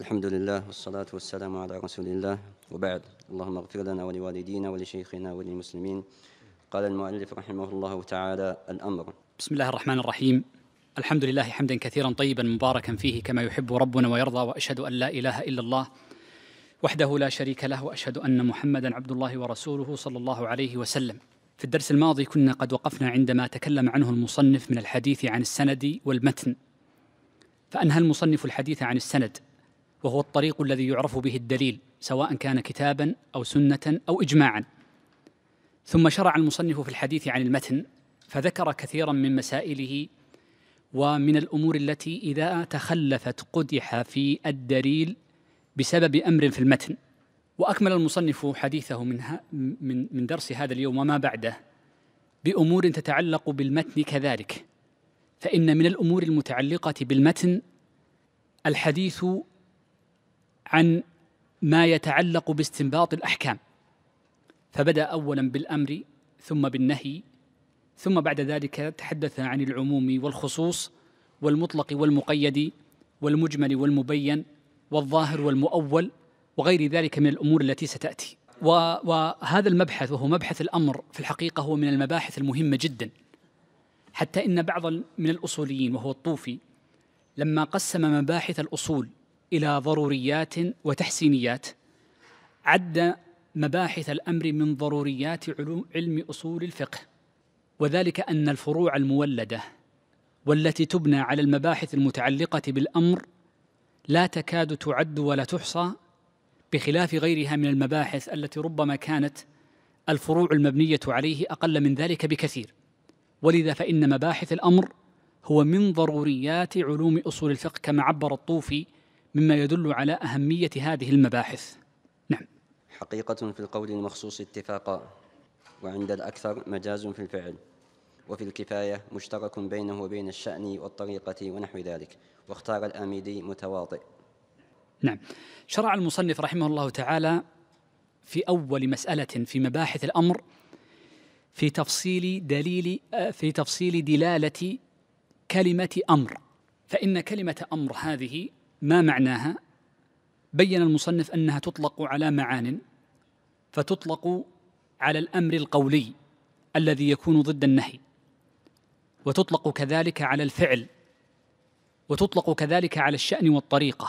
الحمد لله والصلاة والسلام على رسول الله وبعد اللهم اغفر لنا ولوالدينا ولشيخنا وللمسلمين قال المؤلف رحمه الله تعالى الأمر بسم الله الرحمن الرحيم الحمد لله حمدا كثيرا طيبا مباركا فيه كما يحب ربنا ويرضى وأشهد أن لا إله إلا الله وحده لا شريك له وأشهد أن محمدا عبد الله ورسوله صلى الله عليه وسلم في الدرس الماضي كنا قد وقفنا عندما تكلم عنه المصنف من الحديث عن السند والمتن فأنهى المصنف الحديث عن السند وهو الطريق الذي يعرف به الدليل سواء كان كتابا او سنه او اجماعا ثم شرع المصنف في الحديث عن المتن فذكر كثيرا من مسائله ومن الامور التي اذا تخلفت قدح في الدليل بسبب امر في المتن واكمل المصنف حديثه من من من درس هذا اليوم وما بعده بامور تتعلق بالمتن كذلك فان من الامور المتعلقه بالمتن الحديث عن ما يتعلق باستنباط الاحكام فبدا اولا بالامر ثم بالنهي ثم بعد ذلك تحدث عن العموم والخصوص والمطلق والمقيد والمجمل والمبين والظاهر والمؤول وغير ذلك من الامور التي ستاتي وهذا المبحث وهو مبحث الامر في الحقيقه هو من المباحث المهمه جدا حتى ان بعض من الاصوليين وهو الطوفي لما قسم مباحث الاصول الى ضروريات وتحسينيات عد مباحث الامر من ضروريات علوم علم اصول الفقه وذلك ان الفروع المولده والتي تبنى على المباحث المتعلقه بالامر لا تكاد تعد ولا تحصى بخلاف غيرها من المباحث التي ربما كانت الفروع المبنيه عليه اقل من ذلك بكثير ولذا فان مباحث الامر هو من ضروريات علوم اصول الفقه كما عبر الطوفي مما يدل على أهمية هذه المباحث نعم حقيقة في القول المخصوص اتفاقا وعند الأكثر مجاز في الفعل وفي الكفاية مشترك بينه وبين الشأن والطريقة ونحو ذلك واختار الآميدي متواطئ نعم شرع المصنف رحمه الله تعالى في أول مسألة في مباحث الأمر في تفصيل دليل في تفصيل دلالة كلمة أمر فإن كلمة أمر هذه ما معناها بين المصنف انها تطلق على معان فتطلق على الامر القولي الذي يكون ضد النهي وتطلق كذلك على الفعل وتطلق كذلك على الشان والطريقه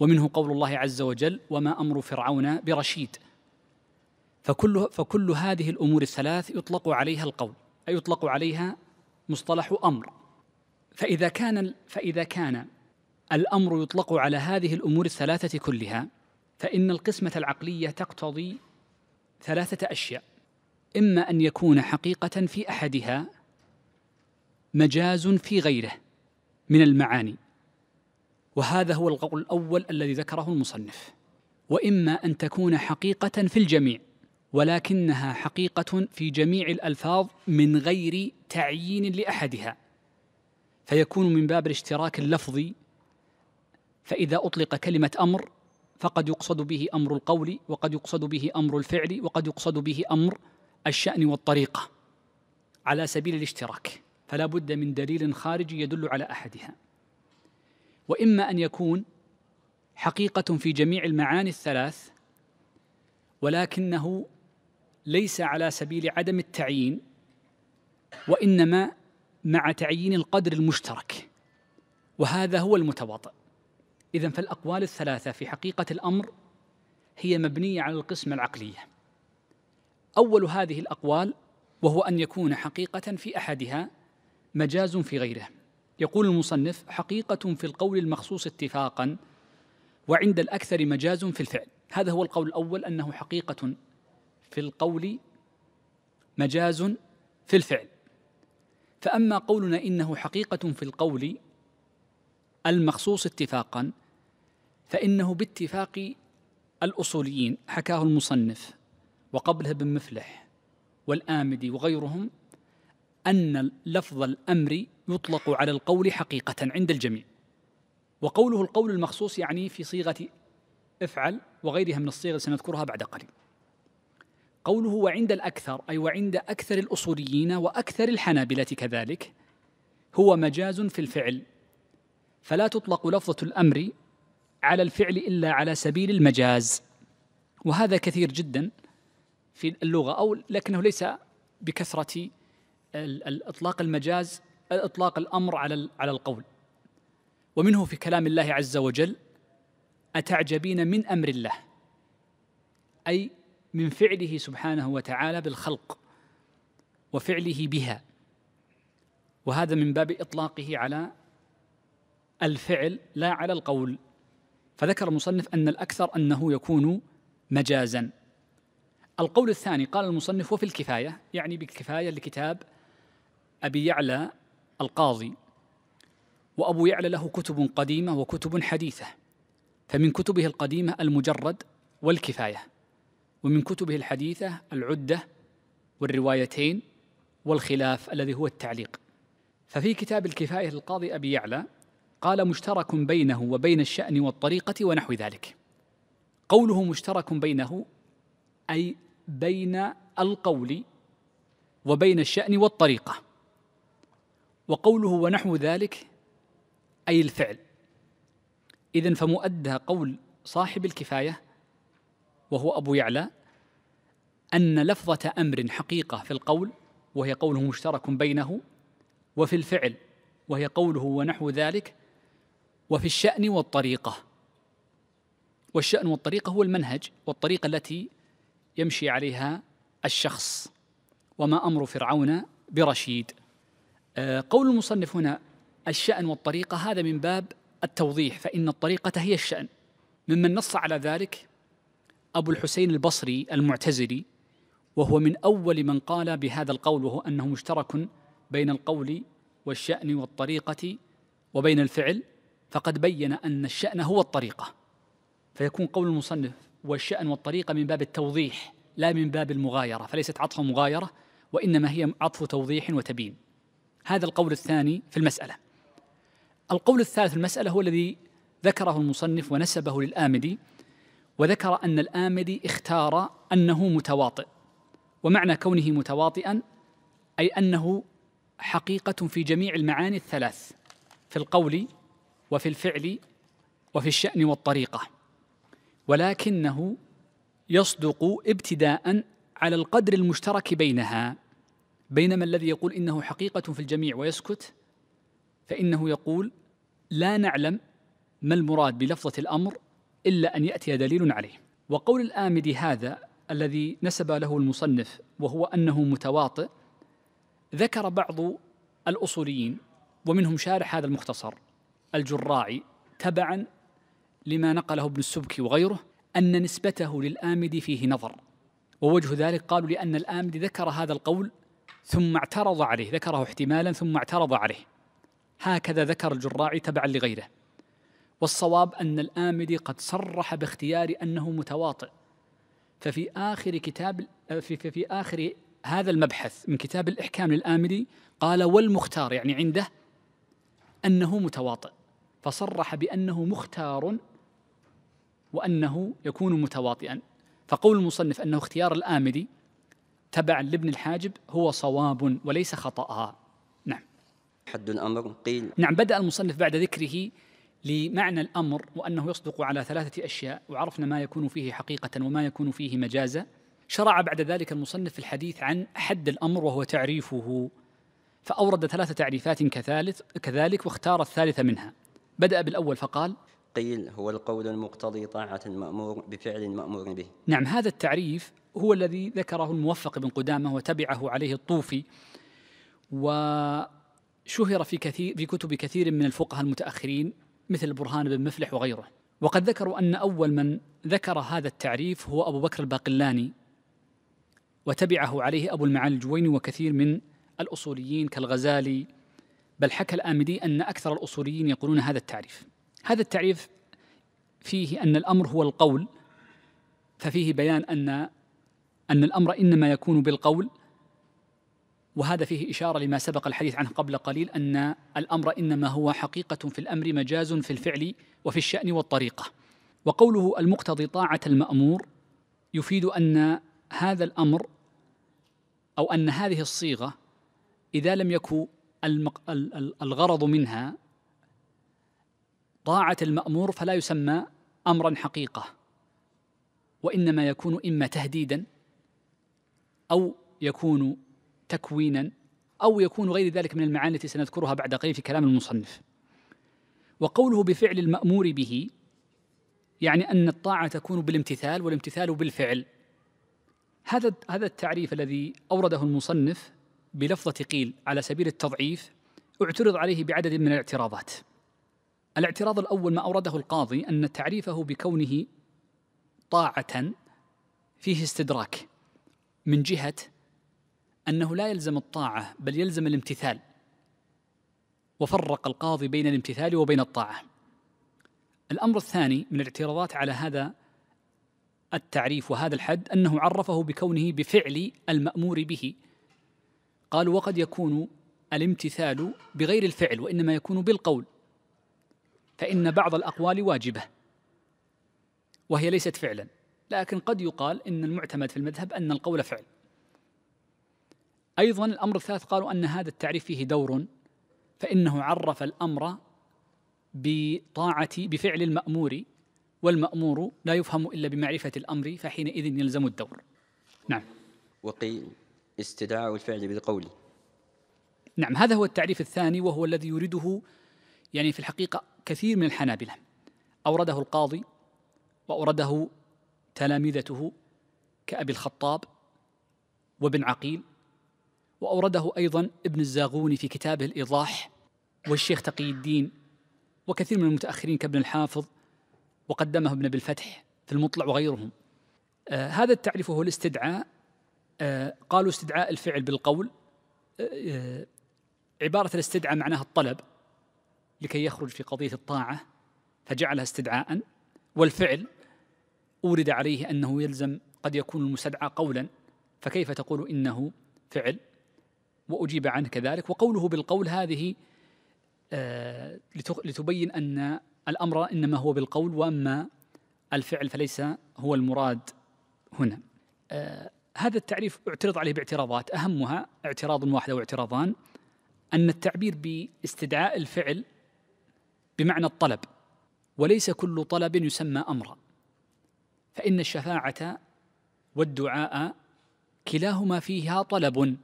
ومنه قول الله عز وجل وما امر فرعون برشيد فكل فكل هذه الامور الثلاث يطلق عليها القول اي يطلق عليها مصطلح امر فاذا كان فاذا كان الامر يطلق على هذه الامور الثلاثه كلها فان القسمه العقليه تقتضي ثلاثه اشياء اما ان يكون حقيقه في احدها مجاز في غيره من المعاني وهذا هو القول الاول الذي ذكره المصنف واما ان تكون حقيقه في الجميع ولكنها حقيقه في جميع الالفاظ من غير تعيين لاحدها فيكون من باب الاشتراك اللفظي فإذا أطلق كلمة أمر فقد يقصد به أمر القول وقد يقصد به أمر الفعل وقد يقصد به أمر الشأن والطريقة على سبيل الاشتراك فلا بد من دليل خارجي يدل على أحدها وإما أن يكون حقيقة في جميع المعاني الثلاث ولكنه ليس على سبيل عدم التعيين وإنما مع تعيين القدر المشترك وهذا هو المتواطئ إذا فالأقوال الثلاثة في حقيقة الأمر هي مبنية على القسمة العقلية أول هذه الأقوال وهو أن يكون حقيقة في أحدها مجاز في غيره يقول المصنف حقيقة في القول المخصوص اتفاقا وعند الأكثر مجاز في الفعل هذا هو القول الأول أنه حقيقة في القول مجاز في الفعل فأما قولنا إنه حقيقة في القول المخصوص اتفاقا فإنه باتفاق الأصوليين حكاه المصنف وقبله ابن مفلح والآمدي وغيرهم أن لفظ الأمر يطلق على القول حقيقة عند الجميع وقوله القول المخصوص يعني في صيغة افعل وغيرها من الصيغ سنذكرها بعد قليل قوله وعند الأكثر أي وعند أكثر الأصوليين وأكثر الحنابلة كذلك هو مجاز في الفعل فلا تطلق لفظة الأمر على الفعل إلا على سبيل المجاز وهذا كثير جدا في اللغة أو لكنه ليس بكثرة الإطلاق المجاز إطلاق الأمر على على القول ومنه في كلام الله عز وجل أتعجبين من أمر الله أي من فعله سبحانه وتعالى بالخلق وفعله بها وهذا من باب إطلاقه على الفعل لا على القول فذكر المصنف أن الأكثر أنه يكون مجازا القول الثاني قال المصنف وفي الكفاية يعني بالكفاية لكتاب أبي يعلى القاضي وأبو يعلى له كتب قديمة وكتب حديثة فمن كتبه القديمة المجرد والكفاية ومن كتبه الحديثة العدة والروايتين والخلاف الذي هو التعليق ففي كتاب الكفاية للقاضي أبي يعلى قال مشترك بينه وبين الشأن والطريقة ونحو ذلك قوله مشترك بينه أي بين القول وبين الشأن والطريقة وقوله ونحو ذلك أي الفعل إذن فمؤدى قول صاحب الكفاية وهو أبو يعلى أن لفظة أمر حقيقة في القول وهي قوله مشترك بينه وفي الفعل وهي قوله ونحو ذلك وفي الشأن والطريقة والشأن والطريقة هو المنهج والطريقة التي يمشي عليها الشخص وما أمر فرعون برشيد آه، قول المصنف هنا الشأن والطريقة هذا من باب التوضيح فإن الطريقة هي الشأن ممن نص على ذلك أبو الحسين البصري المعتزلي وهو من أول من قال بهذا القول وهو أنه مشترك بين القول والشأن والطريقة وبين الفعل فقد بين أن الشأن هو الطريقة فيكون قول المصنف والشأن والطريقة من باب التوضيح لا من باب المغايرة فليست عطف مغايرة وإنما هي عطف توضيح وتبيين هذا القول الثاني في المسألة القول الثالث في المسألة هو الذي ذكره المصنف ونسبه للآمدي وذكر أن الآمدي اختار أنه متواطئ ومعنى كونه متواطئا أي أنه حقيقة في جميع المعاني الثلاث في القول وفي الفعل وفي الشأن والطريقة ولكنه يصدق ابتداء على القدر المشترك بينها بينما الذي يقول إنه حقيقة في الجميع ويسكت فإنه يقول لا نعلم ما المراد بلفظة الأمر إلا أن يأتي دليل عليه وقول الآمدي هذا الذي نسب له المصنف وهو أنه متواطئ ذكر بعض الأصوليين ومنهم شارح هذا المختصر الجراعي تبعا لما نقله ابن السبكي وغيره أن نسبته للآمدي فيه نظر ووجه ذلك قالوا لأن الآمدي ذكر هذا القول ثم اعترض عليه ذكره احتمالا ثم اعترض عليه هكذا ذكر الجراعي تبعا لغيره والصواب أن الآمدي قد صرح باختيار أنه متواطئ ففي آخر كتاب في, في, في آخر هذا المبحث من كتاب الإحكام للآمدي قال والمختار يعني عنده أنه متواطئ فصرح بأنه مختار وأنه يكون متواطئا فقول المصنف أنه اختيار الآمدي تبعا لابن الحاجب هو صواب وليس خطأ نعم حد الأمر قيل نعم بدأ المصنف بعد ذكره لمعنى الأمر وأنه يصدق على ثلاثة أشياء وعرفنا ما يكون فيه حقيقة وما يكون فيه مجازا شرع بعد ذلك المصنف في الحديث عن حد الأمر وهو تعريفه فأورد ثلاثة تعريفات كثالث كذلك واختار الثالثة منها بدأ بالأول فقال قيل هو القول المقتضي طاعة المأمور بفعل مأمور به نعم هذا التعريف هو الذي ذكره الموفق بن قدامة وتبعه عليه الطوفي وشهر في, كثير في كتب كثير من الفقهاء المتأخرين مثل برهان بن مفلح وغيره وقد ذكروا أن أول من ذكر هذا التعريف هو أبو بكر الباقلاني وتبعه عليه أبو المعالي الجويني وكثير من الأصوليين كالغزالي بل حكى الآمدي أن أكثر الأصوليين يقولون هذا التعريف هذا التعريف فيه أن الأمر هو القول ففيه بيان أن أن الأمر إنما يكون بالقول وهذا فيه إشارة لما سبق الحديث عنه قبل قليل أن الأمر إنما هو حقيقة في الأمر مجاز في الفعل وفي الشأن والطريقة وقوله المقتضي طاعة المأمور يفيد أن هذا الأمر أو أن هذه الصيغة إذا لم يكن المق... الغرض منها طاعة المأمور فلا يسمى أمرا حقيقة وإنما يكون إما تهديدا أو يكون تكوينا أو يكون غير ذلك من المعاني التي سنذكرها بعد قليل في كلام المصنف وقوله بفعل المأمور به يعني أن الطاعة تكون بالامتثال والامتثال بالفعل هذا هذا التعريف الذي أورده المصنف بلفظة قيل على سبيل التضعيف اعترض عليه بعدد من الاعتراضات الاعتراض الأول ما أورده القاضي أن تعريفه بكونه طاعة فيه استدراك من جهة أنه لا يلزم الطاعة بل يلزم الامتثال وفرق القاضي بين الامتثال وبين الطاعة الأمر الثاني من الاعتراضات على هذا التعريف وهذا الحد أنه عرفه بكونه بفعل المأمور به قالوا وقد يكون الامتثال بغير الفعل وانما يكون بالقول فان بعض الاقوال واجبه وهي ليست فعلا لكن قد يقال ان المعتمد في المذهب ان القول فعل ايضا الامر الثالث قالوا ان هذا التعريف فيه دور فانه عرف الامر بطاعه بفعل المامور والمامور لا يفهم الا بمعرفه الامر فحينئذ يلزم الدور نعم وقيل استدعاء الفعل بالقول نعم هذا هو التعريف الثاني وهو الذي يريده يعني في الحقيقة كثير من الحنابلة أورده القاضي وأورده تلامذته كأبي الخطاب وابن عقيل وأورده أيضا ابن الزاغوني في كتابه الإيضاح والشيخ تقي الدين وكثير من المتأخرين كابن الحافظ وقدمه ابن بالفتح في المطلع وغيرهم آه هذا التعريف هو الاستدعاء آه، قالوا استدعاء الفعل بالقول آه، آه، عبارة الاستدعاء معناها الطلب لكي يخرج في قضية الطاعة فجعلها استدعاء والفعل أورد عليه أنه يلزم قد يكون المستدعى قولا فكيف تقول إنه فعل وأجيب عنه كذلك وقوله بالقول هذه لتبين أن الأمر إنما هو بالقول وأما الفعل فليس هو المراد هنا هذا التعريف اعترض عليه باعتراضات اهمها اعتراض واحد او اعتراضان ان التعبير باستدعاء الفعل بمعنى الطلب وليس كل طلب يسمى امرا فان الشفاعه والدعاء كلاهما فيها طلب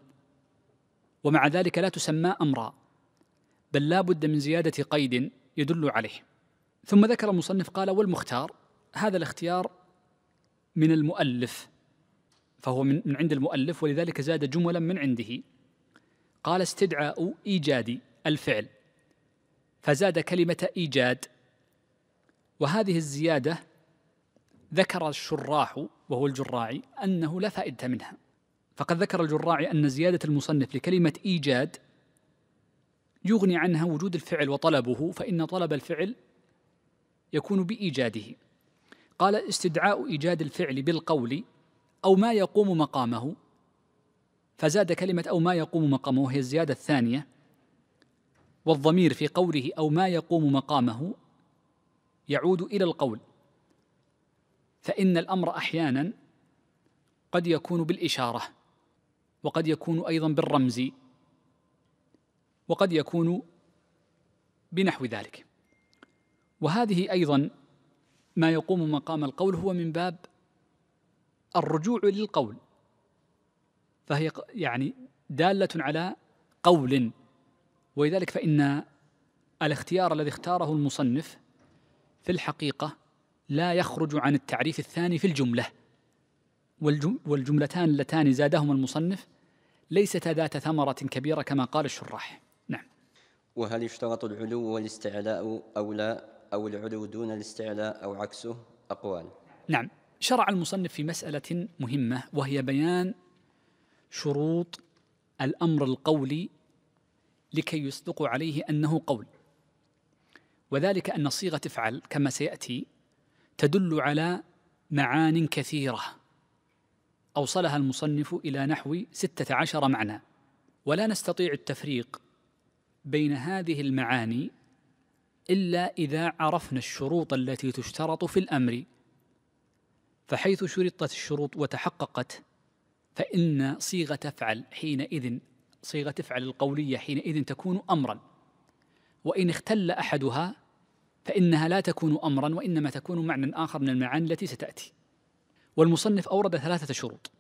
ومع ذلك لا تسمى امرا بل لا بد من زياده قيد يدل عليه ثم ذكر المصنف قال والمختار هذا الاختيار من المؤلف فهو من, من عند المؤلف ولذلك زاد جملا من عنده قال استدعاء ايجاد الفعل فزاد كلمه ايجاد وهذه الزياده ذكر الشراح وهو الجراعي انه لا فائده منها فقد ذكر الجراعي ان زياده المصنف لكلمه ايجاد يغني عنها وجود الفعل وطلبه فان طلب الفعل يكون بايجاده قال استدعاء ايجاد الفعل بالقول أو ما يقوم مقامه فزاد كلمة أو ما يقوم مقامه وهي الزيادة الثانية والضمير في قوله أو ما يقوم مقامه يعود إلى القول فإن الأمر أحيانا قد يكون بالإشارة وقد يكون أيضا بالرمز وقد يكون بنحو ذلك وهذه أيضا ما يقوم مقام القول هو من باب الرجوع للقول فهي يعني دالة على قول ولذلك فإن الاختيار الذي اختاره المصنف في الحقيقة لا يخرج عن التعريف الثاني في الجملة والجملتان اللتان زادهما المصنف ليستا ذات ثمرة كبيرة كما قال الشراح نعم وهل يشترط العلو والاستعلاء أو لا أو العلو دون الاستعلاء أو عكسه أقوال نعم شرع المصنف في مسألة مهمة وهي بيان شروط الأمر القولي لكي يصدق عليه أنه قول وذلك أن صيغة افعل كما سيأتي تدل على معان كثيرة أوصلها المصنف إلى نحو ستة عشر معنى ولا نستطيع التفريق بين هذه المعاني إلا إذا عرفنا الشروط التي تشترط في الأمر فحيث شرطت الشروط وتحققت فإن صيغة تفعل حينئذ صيغة افعل القولية حينئذ تكون أمرا وإن اختل أحدها فإنها لا تكون أمرا وإنما تكون معنى آخر من المعاني التي ستأتي والمصنف أورد ثلاثة شروط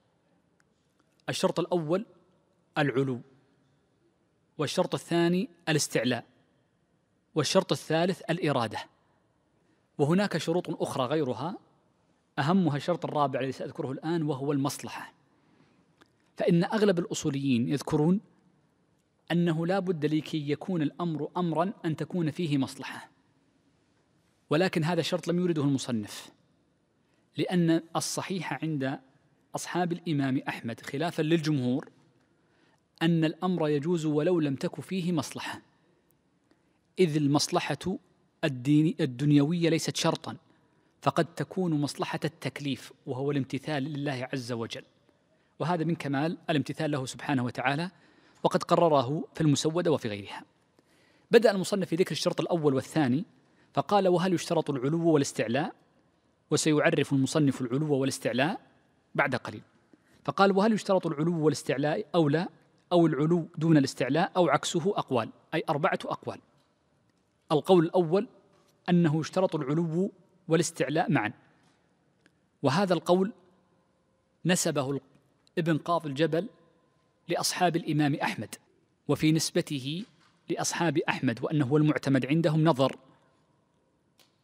الشرط الأول العلو والشرط الثاني الاستعلاء والشرط الثالث الإرادة وهناك شروط أخرى غيرها أهمها الشرط الرابع الذي سأذكره الآن وهو المصلحة فإن أغلب الأصوليين يذكرون أنه لا بد لكي يكون الأمر أمرا أن تكون فيه مصلحة ولكن هذا الشرط لم يورده المصنف لأن الصحيح عند أصحاب الإمام أحمد خلافا للجمهور أن الأمر يجوز ولو لم تك فيه مصلحة إذ المصلحة الديني الدنيوية ليست شرطا فقد تكون مصلحة التكليف وهو الامتثال لله عز وجل وهذا من كمال الامتثال له سبحانه وتعالى وقد قرره في المسودة وفي غيرها بدأ المصنف في ذكر الشرط الأول والثاني فقال وهل يشترط العلو والاستعلاء وسيعرف المصنف العلو والاستعلاء بعد قليل فقال وهل يشترط العلو والاستعلاء أو لا أو العلو دون الاستعلاء أو عكسه أقوال أي أربعة أقوال القول الأول أنه يشترط العلو والاستعلاء معا وهذا القول نسبه ابن قاضي الجبل لأصحاب الإمام أحمد وفي نسبته لأصحاب أحمد وأنه هو المعتمد عندهم نظر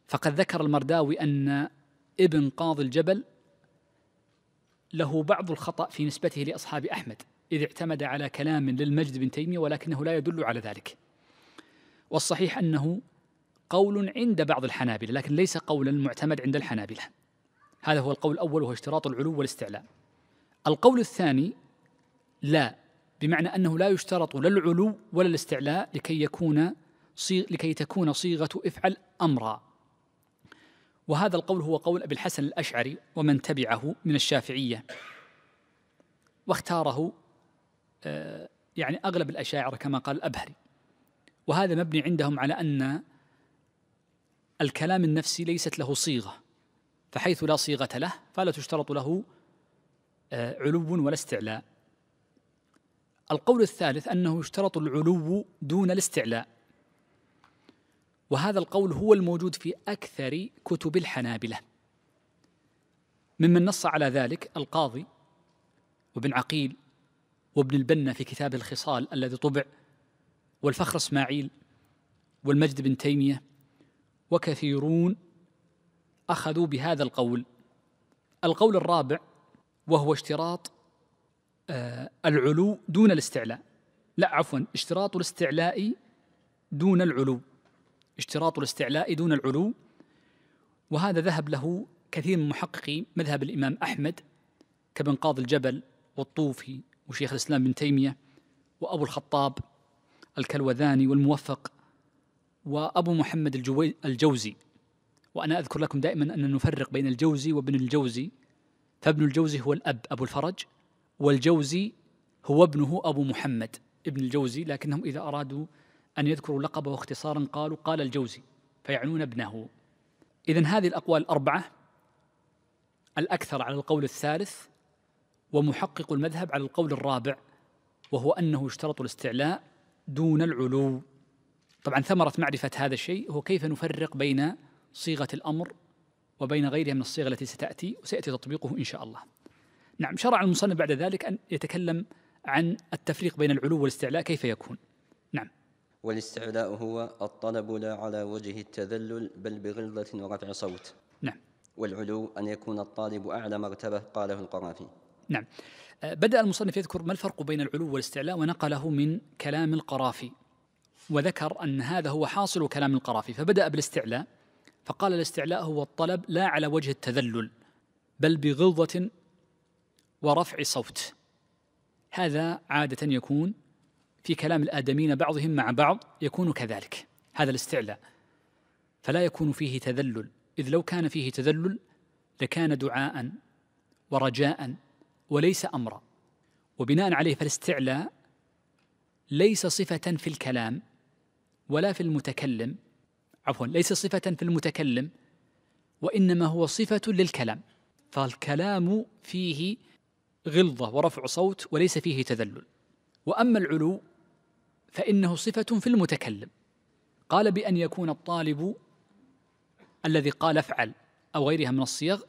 فقد ذكر المرداوي أن ابن قاضي الجبل له بعض الخطأ في نسبته لأصحاب أحمد إذ اعتمد على كلام للمجد بن تيمية ولكنه لا يدل على ذلك والصحيح أنه قول عند بعض الحنابلة لكن ليس قولا معتمد عند الحنابلة هذا هو القول الأول وهو اشتراط العلو والاستعلاء القول الثاني لا بمعنى أنه لا يشترط لا العلو ولا الاستعلاء لكي يكون صيغ لكي تكون صيغة افعل أمرا وهذا القول هو قول أبي الحسن الأشعري ومن تبعه من الشافعية واختاره آه، يعني أغلب الأشاعرة كما قال الأبهري وهذا مبني عندهم على أن الكلام النفسي ليست له صيغه فحيث لا صيغه له فلا تشترط له آه، علو ولا استعلاء القول الثالث انه يشترط العلو دون الاستعلاء وهذا القول هو الموجود في اكثر كتب الحنابله ممن نص على ذلك القاضي وابن عقيل وابن البنا في كتاب الخصال الذي طبع والفخر اسماعيل والمجد بن تيميه وكثيرون اخذوا بهذا القول القول الرابع وهو اشتراط آه، العلو دون الاستعلاء لا عفوا اشتراط الاستعلاء دون العلو اشتراط الاستعلاء دون العلو وهذا ذهب له كثير من محققي مذهب الامام احمد كابن قاضي الجبل والطوفي وشيخ الاسلام بن تيميه وابو الخطاب الكلوذاني والموفق وأبو محمد الجوي الجوزي وأنا أذكر لكم دائما أن نفرق بين الجوزي وابن الجوزي فابن الجوزي هو الأب أبو الفرج والجوزي هو ابنه أبو محمد ابن الجوزي لكنهم إذا أرادوا أن يذكروا لقبه اختصارا قالوا قال الجوزي فيعنون ابنه إذا هذه الأقوال الأربعة الأكثر على القول الثالث ومحقق المذهب على القول الرابع وهو أنه يشترط الاستعلاء دون العلو طبعا ثمرة معرفة هذا الشيء هو كيف نفرق بين صيغة الأمر وبين غيرها من الصيغ التي ستأتي وسيأتي تطبيقه إن شاء الله نعم شرع المصنف بعد ذلك أن يتكلم عن التفريق بين العلو والاستعلاء كيف يكون نعم والاستعلاء هو الطلب لا على وجه التذلل بل بغلظة ورفع صوت نعم والعلو أن يكون الطالب أعلى مرتبة قاله القرافي نعم أه، بدأ المصنف يذكر ما الفرق بين العلو والاستعلاء ونقله من كلام القرافي وذكر أن هذا هو حاصل كلام القرافي فبدأ بالاستعلاء فقال الاستعلاء هو الطلب لا على وجه التذلل بل بغلظة ورفع صوت هذا عادة يكون في كلام الآدمين بعضهم مع بعض يكون كذلك هذا الاستعلاء فلا يكون فيه تذلل إذ لو كان فيه تذلل لكان دعاء ورجاء وليس أمرا وبناء عليه فالاستعلاء ليس صفة في الكلام ولا في المتكلم عفوا ليس صفة في المتكلم وإنما هو صفة للكلام فالكلام فيه غلظة ورفع صوت وليس فيه تذلل وأما العلو فإنه صفة في المتكلم قال بأن يكون الطالب الذي قال افعل أو غيرها من الصيغ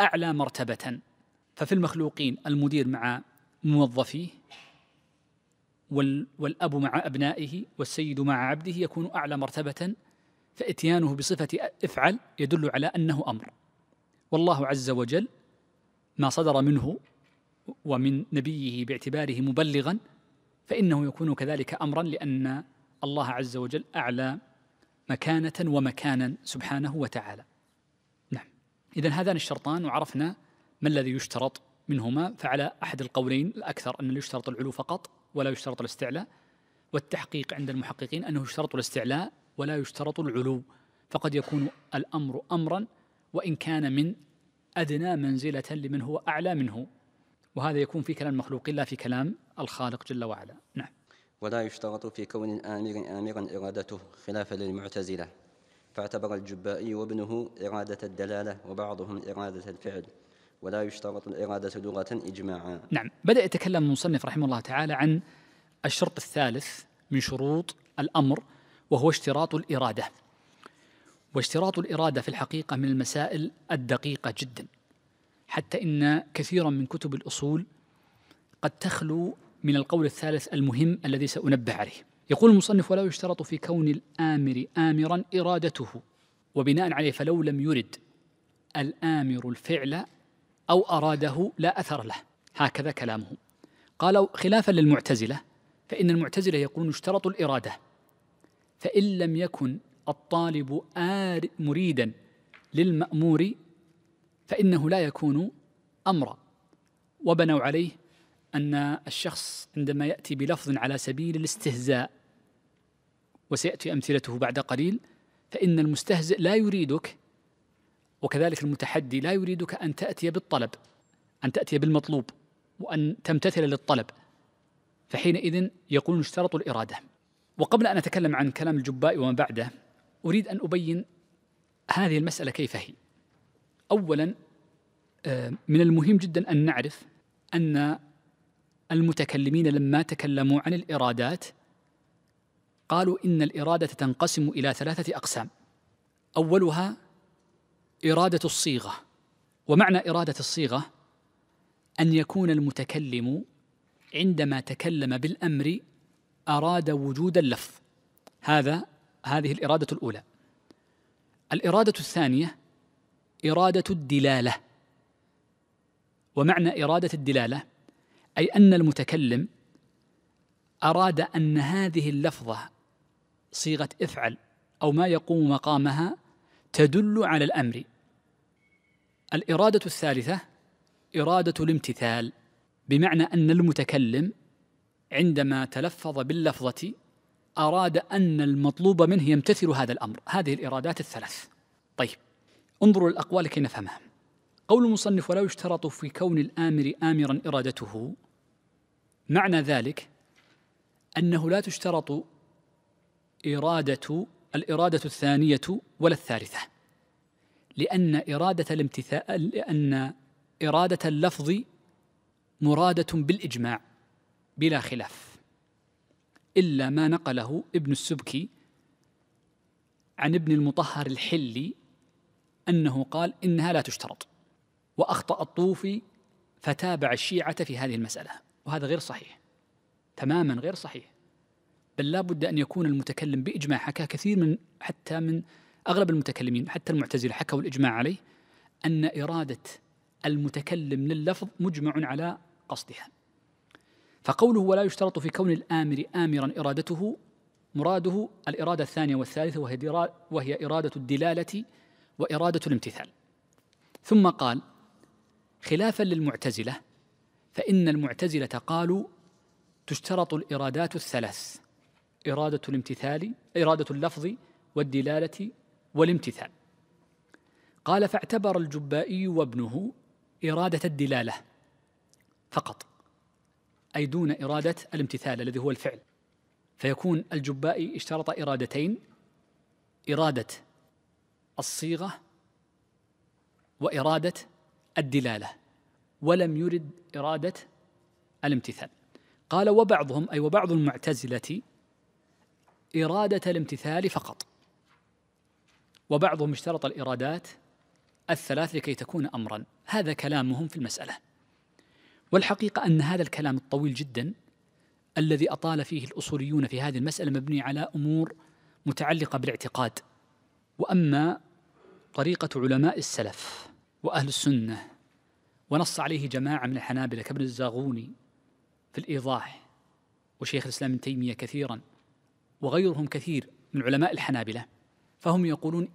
أعلى مرتبة ففي المخلوقين المدير مع موظفيه والأب مع أبنائه والسيد مع عبده يكون أعلى مرتبة فإتيانه بصفة افعل يدل على أنه أمر والله عز وجل ما صدر منه ومن نبيه باعتباره مبلغا فإنه يكون كذلك أمرا لأن الله عز وجل أعلى مكانة ومكانا سبحانه وتعالى نعم إذا هذان الشرطان وعرفنا ما الذي يشترط منهما فعلى أحد القولين الأكثر أن يشترط العلو فقط ولا يشترط الاستعلاء والتحقيق عند المحققين أنه يشترط الاستعلاء ولا يشترط العلو فقد يكون الأمر أمرا وإن كان من أدنى منزلة لمن هو أعلى منه وهذا يكون في كلام المخلوق لا في كلام الخالق جل وعلا نعم ولا يشترط في كون الآمر آمرا إرادته خلافا للمعتزلة فاعتبر الجبائي وابنه إرادة الدلالة وبعضهم إرادة الفعل ولا يشترط الإرادة لغة إجماعا نعم بدأ يتكلم المصنف رحمه الله تعالى عن الشرط الثالث من شروط الأمر وهو اشتراط الإرادة واشتراط الإرادة في الحقيقة من المسائل الدقيقة جدا حتى إن كثيرا من كتب الأصول قد تخلو من القول الثالث المهم الذي سأنبه عليه يقول المصنف ولا يشترط في كون الآمر آمرا إرادته وبناء عليه فلو لم يرد الآمر الفعل أو أراده لا أثر له هكذا كلامه قال خلافا للمعتزلة فإن المعتزلة يقولون اشترط الإرادة فإن لم يكن الطالب آر مريدا للمأمور فإنه لا يكون أمرا وبنوا عليه أن الشخص عندما يأتي بلفظ على سبيل الاستهزاء وسيأتي أمثلته بعد قليل فإن المستهزئ لا يريدك وكذلك المتحدي لا يريدك أن تأتي بالطلب أن تأتي بالمطلوب وأن تمتثل للطلب فحينئذ يقول اشترط الإرادة وقبل أن أتكلم عن كلام الجباء وما بعده أريد أن أبين هذه المسألة كيف هي أولا آه، من المهم جدا أن نعرف أن المتكلمين لما تكلموا عن الإرادات قالوا إن الإرادة تنقسم إلى ثلاثة أقسام أولها إرادة الصيغة ومعنى إرادة الصيغة أن يكون المتكلم عندما تكلم بالأمر أراد وجود اللفظ هذا هذه الإرادة الأولى الإرادة الثانية إرادة الدلالة ومعنى إرادة الدلالة أي أن المتكلم أراد أن هذه اللفظة صيغة افعل أو ما يقوم مقامها تدل على الامر الاراده الثالثه اراده الامتثال بمعنى ان المتكلم عندما تلفظ باللفظه اراد ان المطلوب منه يمتثل هذا الامر هذه الارادات الثلاث طيب انظروا للاقوال كي نفهمها قول المصنف ولا يشترط في كون الامر امرا ارادته معنى ذلك انه لا تشترط اراده الإرادة الثانية ولا الثالثة لأن إرادة الامتثال لأن إرادة اللفظ مرادة بالإجماع بلا خلاف إلا ما نقله ابن السبكي عن ابن المطهر الحلي أنه قال إنها لا تشترط وأخطأ الطوفي فتابع الشيعة في هذه المسألة وهذا غير صحيح تماما غير صحيح بل لا بد أن يكون المتكلم بإجماع حكى كثير من حتى من أغلب المتكلمين حتى المعتزلة حكوا الإجماع عليه أن إرادة المتكلم لللفظ مجمع على قصدها فقوله ولا يشترط في كون الآمر آمرا إرادته مراده الإرادة الثانية والثالثة وهي, وهي إرادة الدلالة وإرادة الامتثال ثم قال خلافا للمعتزلة فإن المعتزلة قالوا تشترط الإرادات الثلاث إرادة الامتثال إرادة اللفظ والدلالة والامتثال قال فاعتبر الجبائي وابنه إرادة الدلالة فقط أي دون إرادة الامتثال الذي هو الفعل فيكون الجبائي اشترط إرادتين إرادة الصيغة وإرادة الدلالة ولم يرد إرادة الامتثال قال وبعضهم أي وبعض المعتزلة إرادة الامتثال فقط وبعضهم اشترط الإرادات الثلاث لكي تكون أمرا هذا كلامهم في المسألة والحقيقة أن هذا الكلام الطويل جدا الذي أطال فيه الأصوليون في هذه المسألة مبني على أمور متعلقة بالاعتقاد وأما طريقة علماء السلف وأهل السنة ونص عليه جماعة من الحنابلة كابن الزاغوني في الإيضاح وشيخ الإسلام ابن تيمية كثيرا وغيرهم كثير من علماء الحنابلة فهم يقولون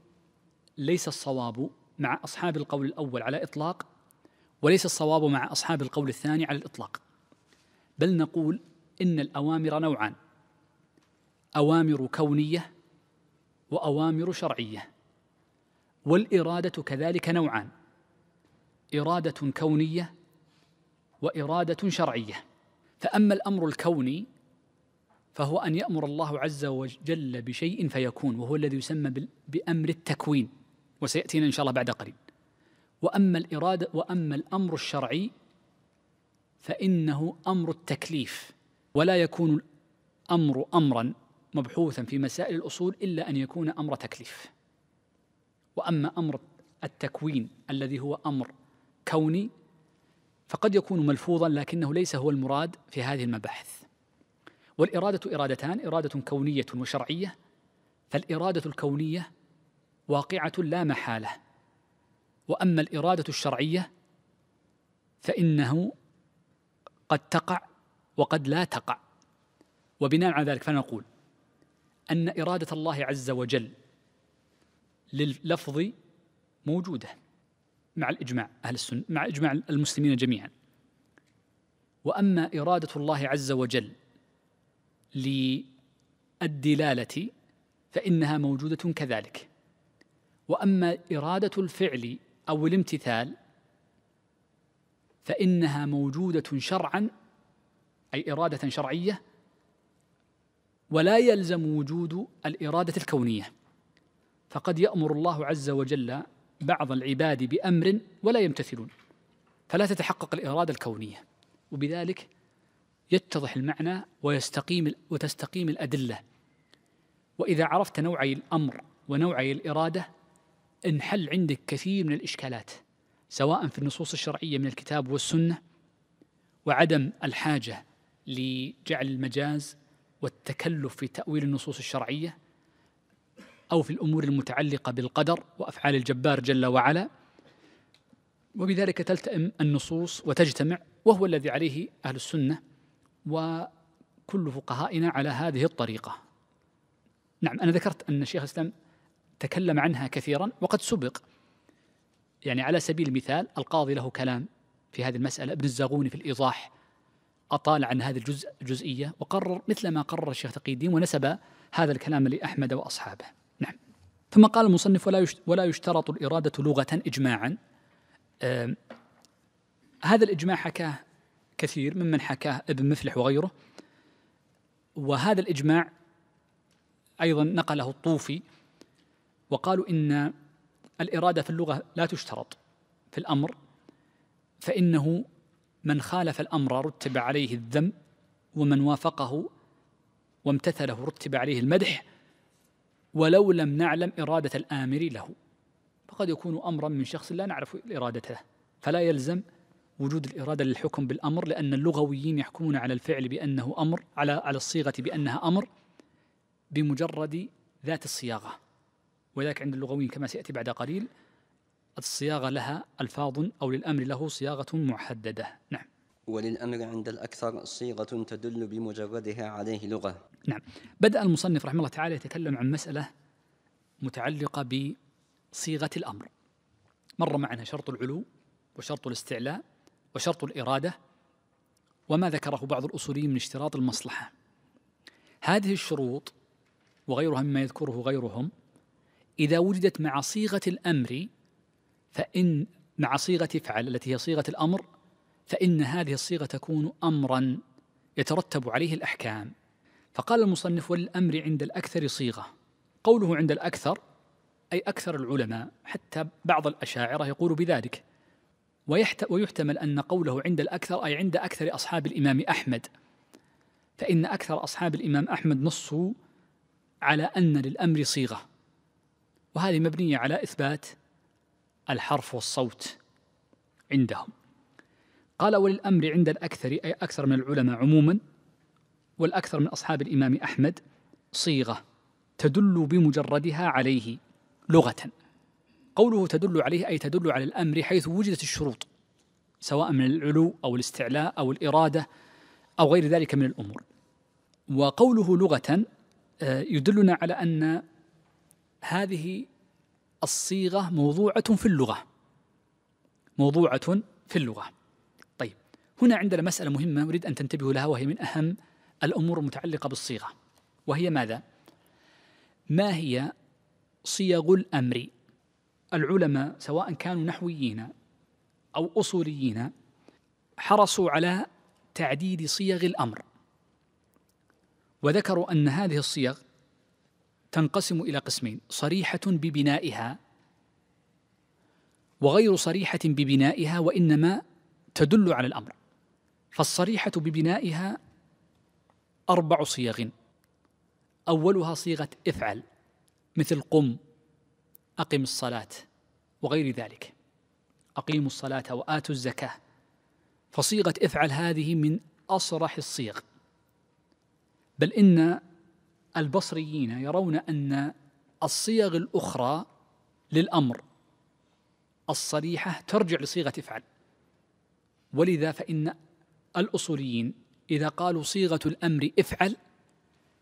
ليس الصواب مع أصحاب القول الأول على إطلاق وليس الصواب مع أصحاب القول الثاني على الإطلاق بل نقول إن الأوامر نوعان أوامر كونية وأوامر شرعية والإرادة كذلك نوعان إرادة كونية وإرادة شرعية فأما الأمر الكوني فهو أن يأمر الله عز وجل بشيء فيكون وهو الذي يسمى بأمر التكوين وسيأتينا إن شاء الله بعد قليل وأما الإرادة وأما الأمر الشرعي فإنه أمر التكليف ولا يكون الأمر أمرا مبحوثا في مسائل الأصول إلا أن يكون أمر تكليف وأما أمر التكوين الذي هو أمر كوني فقد يكون ملفوظا لكنه ليس هو المراد في هذه المباحث والإرادة إرادتان إرادة كونية وشرعية فالإرادة الكونية واقعة لا محالة وأما الإرادة الشرعية فإنه قد تقع وقد لا تقع وبناء على ذلك فنقول أن إرادة الله عز وجل للفظ موجودة مع الإجماع أهل السنة مع إجماع المسلمين جميعا وأما إرادة الله عز وجل للدلالة فإنها موجودة كذلك وأما إرادة الفعل أو الامتثال فإنها موجودة شرعا أي إرادة شرعية ولا يلزم وجود الإرادة الكونية فقد يأمر الله عز وجل بعض العباد بأمر ولا يمتثلون فلا تتحقق الإرادة الكونية وبذلك يتضح المعنى ويستقيم وتستقيم الأدلة وإذا عرفت نوعي الأمر ونوعي الإرادة انحل عندك كثير من الإشكالات سواء في النصوص الشرعية من الكتاب والسنة وعدم الحاجة لجعل المجاز والتكلف في تأويل النصوص الشرعية أو في الأمور المتعلقة بالقدر وأفعال الجبار جل وعلا وبذلك تلتئم النصوص وتجتمع وهو الذي عليه أهل السنة وكل فقهائنا على هذه الطريقة نعم أنا ذكرت أن شيخ الإسلام تكلم عنها كثيرا وقد سبق يعني على سبيل المثال القاضي له كلام في هذه المسألة ابن الزاغوني في الإيضاح أطال عن هذه الجزء الجزئية وقرر مثل ما قرر الشيخ تقي الدين ونسب هذا الكلام لأحمد وأصحابه نعم ثم قال المصنف ولا ولا يشترط الإرادة لغة إجماعا هذا الإجماع حكاه كثير ممن حكاه ابن مفلح وغيره وهذا الإجماع أيضا نقله الطوفي وقالوا إن الإرادة في اللغة لا تشترط في الأمر فإنه من خالف الأمر رتب عليه الذم ومن وافقه وامتثله رتب عليه المدح ولو لم نعلم إرادة الآمر له فقد يكون أمرا من شخص لا نعرف إرادته فلا يلزم وجود الإرادة للحكم بالأمر لأن اللغويين يحكمون على الفعل بأنه أمر على على الصيغة بأنها أمر بمجرد ذات الصياغة وذلك عند اللغويين كما سيأتي بعد قليل الصياغة لها ألفاظ أو للأمر له صياغة محددة نعم وللأمر عند الأكثر صيغة تدل بمجردها عليه لغة نعم بدأ المصنف رحمه الله تعالى يتكلم عن مسألة متعلقة بصيغة الأمر مر معنا شرط العلو وشرط الاستعلاء وشرط الإرادة وما ذكره بعض الأصوليين من اشتراط المصلحة هذه الشروط وغيرها مما يذكره غيرهم إذا وجدت مع صيغة الأمر فإن مع صيغة افعل التي هي صيغة الأمر فإن هذه الصيغة تكون أمرا يترتب عليه الأحكام فقال المصنف والأمر عند الأكثر صيغة قوله عند الأكثر أي أكثر العلماء حتى بعض الأشاعرة يقول بذلك ويحتمل أن قوله عند الأكثر أي عند أكثر أصحاب الإمام أحمد فإن أكثر أصحاب الإمام أحمد نصوا على أن للأمر صيغة وهذه مبنية على إثبات الحرف والصوت عندهم قال وللأمر عند الأكثر أي أكثر من العلماء عموما والأكثر من أصحاب الإمام أحمد صيغة تدل بمجردها عليه لغة قوله تدل عليه أي تدل على الأمر حيث وجدت الشروط سواء من العلو أو الاستعلاء أو الإرادة أو غير ذلك من الأمور وقوله لغة آه، يدلنا على أن هذه الصيغة موضوعة في اللغة موضوعة في اللغة طيب هنا عندنا مسألة مهمة أريد أن تنتبهوا لها وهي من أهم الأمور المتعلقة بالصيغة وهي ماذا؟ ما هي صيغ الأمر العلماء سواء كانوا نحويين أو أصوليين حرصوا على تعديد صيغ الأمر وذكروا أن هذه الصيغ تنقسم إلى قسمين صريحة ببنائها وغير صريحة ببنائها وإنما تدل على الأمر فالصريحة ببنائها أربع صيغ أولها صيغة افعل مثل قم أقم الصلاة وغير ذلك أقيموا الصلاة وآتوا الزكاة فصيغة افعل هذه من أصرح الصيغ بل إن البصريين يرون أن الصيغ الأخرى للأمر الصريحة ترجع لصيغة افعل ولذا فإن الأصوليين إذا قالوا صيغة الأمر افعل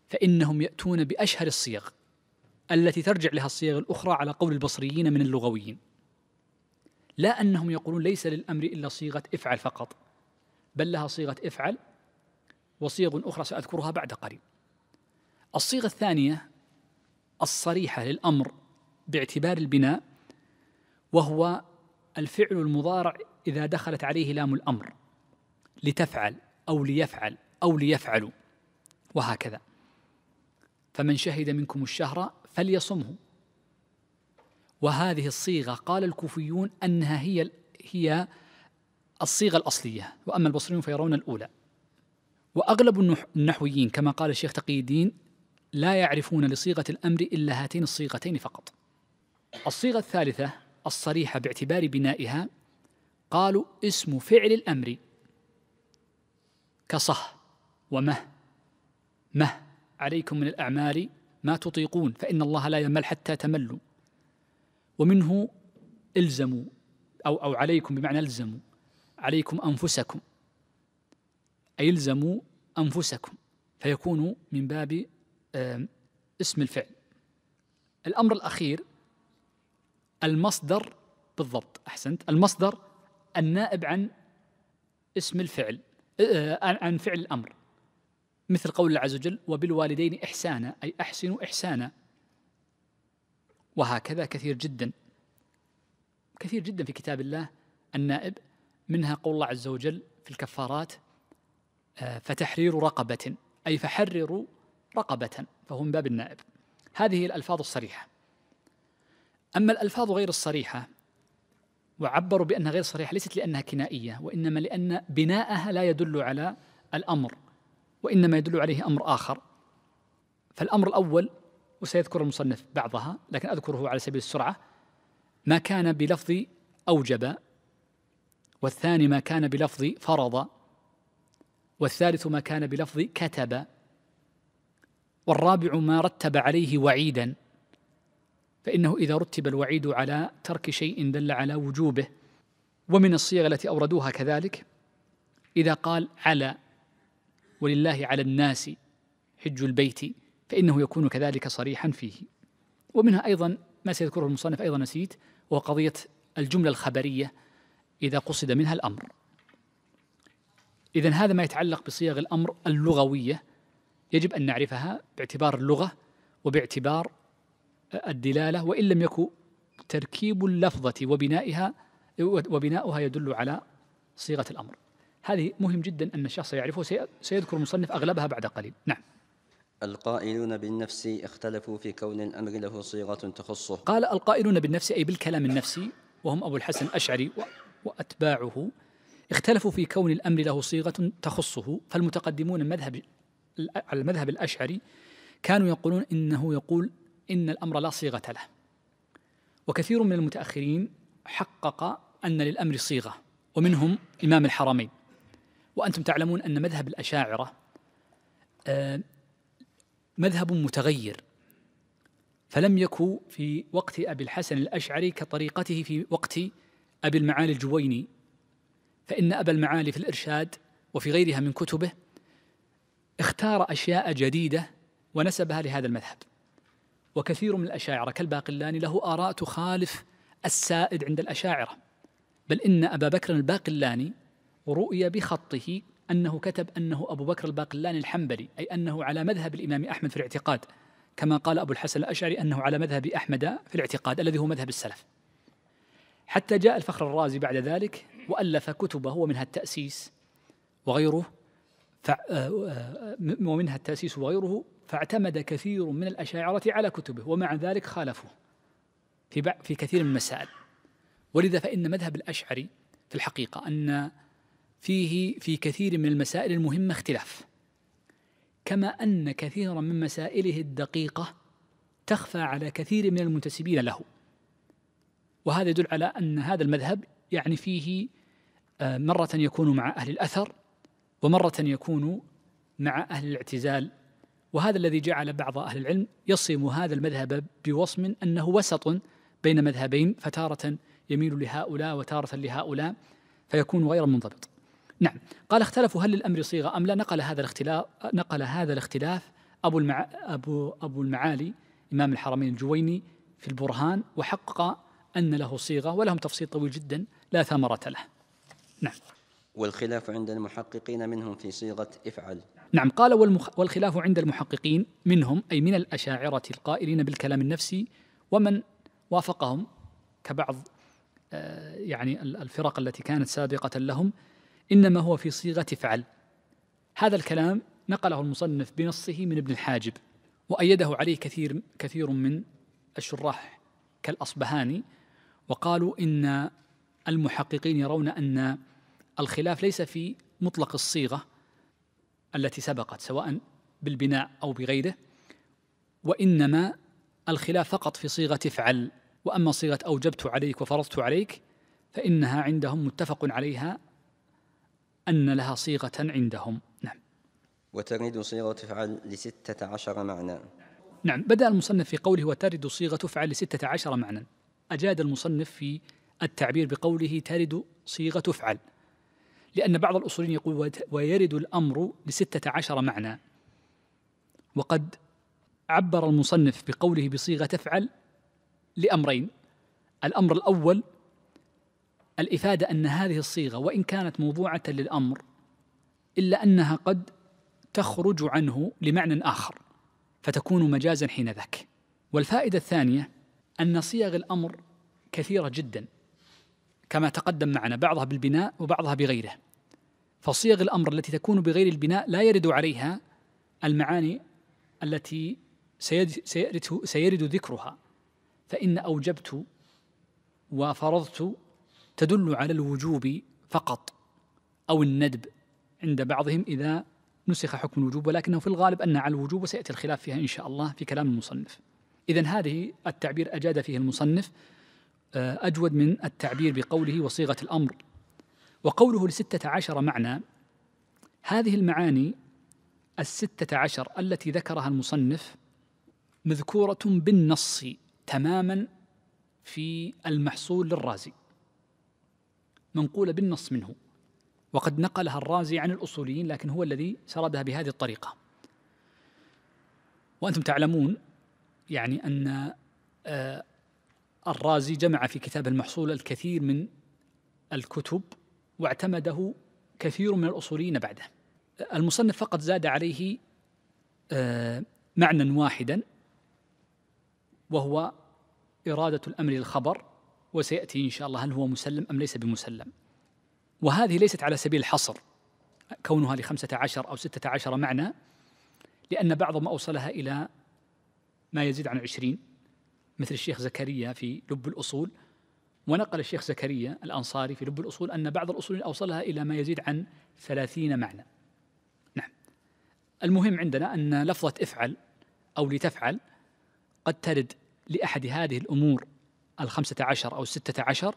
فإنهم يأتون بأشهر الصيغ التي ترجع لها الصيغ الأخرى على قول البصريين من اللغويين لا أنهم يقولون ليس للأمر إلا صيغة افعل فقط بل لها صيغة افعل وصيغ أخرى سأذكرها بعد قليل الصيغة الثانية الصريحة للأمر باعتبار البناء وهو الفعل المضارع إذا دخلت عليه لام الأمر لتفعل أو ليفعل أو ليفعلوا وهكذا فمن شهد منكم الشهر فليصمه وهذه الصيغة قال الكوفيون أنها هي هي الصيغة الأصلية وأما البصريون فيرون الأولى وأغلب النحويين كما قال الشيخ تقي الدين لا يعرفون لصيغة الأمر إلا هاتين الصيغتين فقط الصيغة الثالثة الصريحة باعتبار بنائها قالوا اسم فعل الأمر كصه ومه مه عليكم من الأعمال ما تطيقون فإن الله لا يمل حتى تملوا ومنه الزموا أو أو عليكم بمعنى الزموا عليكم أنفسكم أي الزموا أنفسكم فيكون من باب اسم الفعل الأمر الأخير المصدر بالضبط أحسنت المصدر النائب عن اسم الفعل آه، عن فعل الأمر مثل قول الله عز وجل وبالوالدين إحسانا أي أحسنوا إحسانا وهكذا كثير جدا كثير جدا في كتاب الله النائب منها قول الله عز وجل في الكفارات آه، فتحرير رقبة أي فحرروا رقبة فهو من باب النائب هذه الألفاظ الصريحة أما الألفاظ غير الصريحة وعبروا بأنها غير صريحة ليست لأنها كنائية وإنما لأن بناءها لا يدل على الأمر وإنما يدل عليه أمر آخر فالأمر الأول وسيذكر المصنف بعضها لكن أذكره على سبيل السرعة ما كان بلفظ أوجب والثاني ما كان بلفظ فرض والثالث ما كان بلفظ كتب والرابع ما رتب عليه وعيدا فإنه إذا رتب الوعيد على ترك شيء دل على وجوبه ومن الصيغ التي أوردوها كذلك إذا قال على ولله على الناس حج البيت فإنه يكون كذلك صريحا فيه ومنها أيضا ما سيذكره المصنف أيضا نسيت وهو قضية الجملة الخبرية إذا قصد منها الأمر إذا هذا ما يتعلق بصيغ الأمر اللغوية يجب أن نعرفها باعتبار اللغة وباعتبار الدلالة وإن لم يكن تركيب اللفظة وبنائها وبناؤها يدل على صيغة الأمر هذه مهم جدا أن الشخص يعرفه سيذكر المصنف أغلبها بعد قليل نعم القائلون بالنفس اختلفوا في كون الأمر له صيغة تخصه قال القائلون بالنفس أي بالكلام النفسي وهم أبو الحسن الأشعري وأتباعه اختلفوا في كون الأمر له صيغة تخصه فالمتقدمون المذهب على المذهب الأشعري كانوا يقولون إنه يقول إن الأمر لا صيغة له وكثير من المتأخرين حقق أن للأمر صيغة ومنهم إمام الحرمين وأنتم تعلمون أن مذهب الأشاعرة آه، مذهب متغير فلم يكن في وقت أبي الحسن الأشعري كطريقته في وقت أبي المعالي الجويني فإن أبا المعالي في الإرشاد وفي غيرها من كتبه اختار أشياء جديدة ونسبها لهذا المذهب وكثير من الأشاعرة كالباقلاني له آراء تخالف السائد عند الأشاعرة بل إن أبا بكر الباقلاني رؤي بخطه أنه كتب أنه أبو بكر الباقلاني الحنبلي أي أنه على مذهب الإمام أحمد في الاعتقاد كما قال أبو الحسن الأشعري أنه على مذهب أحمد في الاعتقاد الذي هو مذهب السلف حتى جاء الفخر الرازي بعد ذلك وألف كتبه ومنها التأسيس وغيره آه، آه، ومنها التأسيس وغيره فاعتمد كثير من الأشاعرة على كتبه ومع ذلك خالفوه في في كثير من المسائل ولذا فإن مذهب الأشعري في الحقيقة أن فيه في كثير من المسائل المهمة اختلاف كما أن كثيرا من مسائله الدقيقة تخفى على كثير من المنتسبين له وهذا يدل على أن هذا المذهب يعني فيه آه، مرة يكون مع أهل الأثر ومرة يكون مع أهل الاعتزال وهذا الذي جعل بعض أهل العلم يصم هذا المذهب بوصم أنه وسط بين مذهبين فتارة يميل لهؤلاء وتارة لهؤلاء فيكون غير منضبط نعم قال اختلفوا هل للامر صيغه ام لا نقل هذا الاختلاف نقل هذا الاختلاف ابو المع ابو ابو المعالي امام الحرمين الجويني في البرهان وحقق ان له صيغه ولهم تفصيل طويل جدا لا ثمره له. نعم. والخلاف عند المحققين منهم في صيغه افعل. نعم قال والمخ... والخلاف عند المحققين منهم اي من الاشاعره القائلين بالكلام النفسي ومن وافقهم كبعض آه، يعني الفرق التي كانت سابقه لهم إنما هو في صيغة فعل هذا الكلام نقله المصنف بنصه من ابن الحاجب وأيده عليه كثير كثير من الشراح كالأصبهاني وقالوا إن المحققين يرون أن الخلاف ليس في مطلق الصيغة التي سبقت سواء بالبناء أو بغيره وإنما الخلاف فقط في صيغة افعل وأما صيغة أوجبت عليك وفرضت عليك فإنها عندهم متفق عليها أن لها صيغة عندهم نعم وترد صيغة فعل لستة عشر معنى نعم بدأ المصنف في قوله وترد صيغة فعل لستة عشر معنى أجاد المصنف في التعبير بقوله ترد صيغة فعل لأن بعض الأصوليين يقول ويرد الأمر لستة عشر معنى وقد عبر المصنف بقوله بصيغة تفعل لأمرين الأمر الأول الإفادة أن هذه الصيغة وإن كانت موضوعة للأمر إلا أنها قد تخرج عنه لمعنى آخر فتكون مجازا حين ذاك والفائدة الثانية أن صيغ الأمر كثيرة جدا كما تقدم معنا بعضها بالبناء وبعضها بغيره فصيغ الأمر التي تكون بغير البناء لا يرد عليها المعاني التي سيرد, سيرد ذكرها فإن أوجبت وفرضت تدل على الوجوب فقط أو الندب عند بعضهم إذا نسخ حكم الوجوب ولكنه في الغالب أن على الوجوب وسيأتي الخلاف فيها إن شاء الله في كلام المصنف إذا هذه التعبير أجاد فيه المصنف آه، أجود من التعبير بقوله وصيغة الأمر وقوله لستة عشر معنى هذه المعاني الستة عشر التي ذكرها المصنف مذكورة بالنص تماما في المحصول للرازي منقولة بالنص منه وقد نقلها الرازي عن الأصوليين لكن هو الذي سردها بهذه الطريقة وأنتم تعلمون يعني أن آه، الرازي جمع في كتاب المحصول الكثير من الكتب واعتمده كثير من الأصوليين بعده المصنف فقط زاد عليه آه، معنى واحدا وهو إرادة الأمر للخبر وسيأتي إن شاء الله هل هو مسلم أم ليس بمسلم وهذه ليست على سبيل الحصر كونها لخمسة عشر أو ستة عشر معنى لأن بعض ما أوصلها إلى ما يزيد عن عشرين مثل الشيخ زكريا في لب الأصول ونقل الشيخ زكريا الأنصاري في لب الأصول أن بعض الأصول أوصلها إلى ما يزيد عن ثلاثين معنى نعم المهم عندنا أن لفظة افعل أو لتفعل قد ترد لأحد هذه الأمور الخمسة عشر أو الستة عشر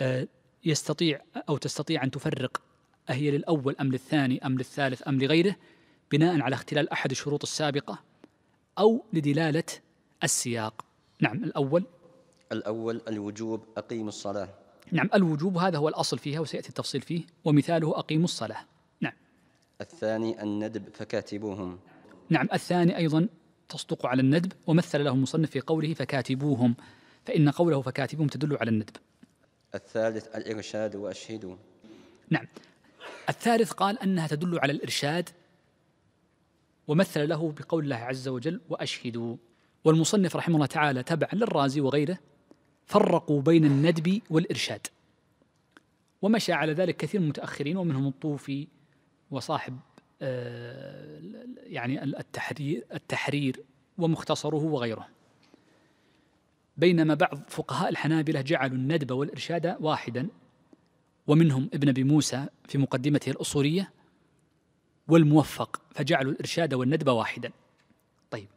آه، يستطيع أو تستطيع أن تفرق أهي للأول أم للثاني أم للثالث أم لغيره بناء على اختلال أحد الشروط السابقة أو لدلالة السياق نعم الأول الأول الوجوب أقيم الصلاة نعم الوجوب هذا هو الأصل فيها وسيأتي التفصيل فيه ومثاله أقيم الصلاة نعم الثاني الندب فكاتبوهم نعم الثاني أيضا تصدق على الندب ومثل له المصنف في قوله فكاتبوهم فإن قوله فكاتبهم تدل على الندب الثالث الإرشاد وأشهدوا نعم الثالث قال أنها تدل على الإرشاد ومثل له بقول الله عز وجل وأشهدوا والمصنف رحمه الله تعالى تبعا للرازي وغيره فرقوا بين الندب والإرشاد ومشى على ذلك كثير من المتأخرين ومنهم الطوفي وصاحب آه، يعني التحرير التحرير ومختصره وغيره بينما بعض فقهاء الحنابلة جعلوا الندب والإرشاد واحدا ومنهم ابن أبي موسى في مقدمته الأصولية والموفق فجعلوا الإرشاد والندب واحدا طيب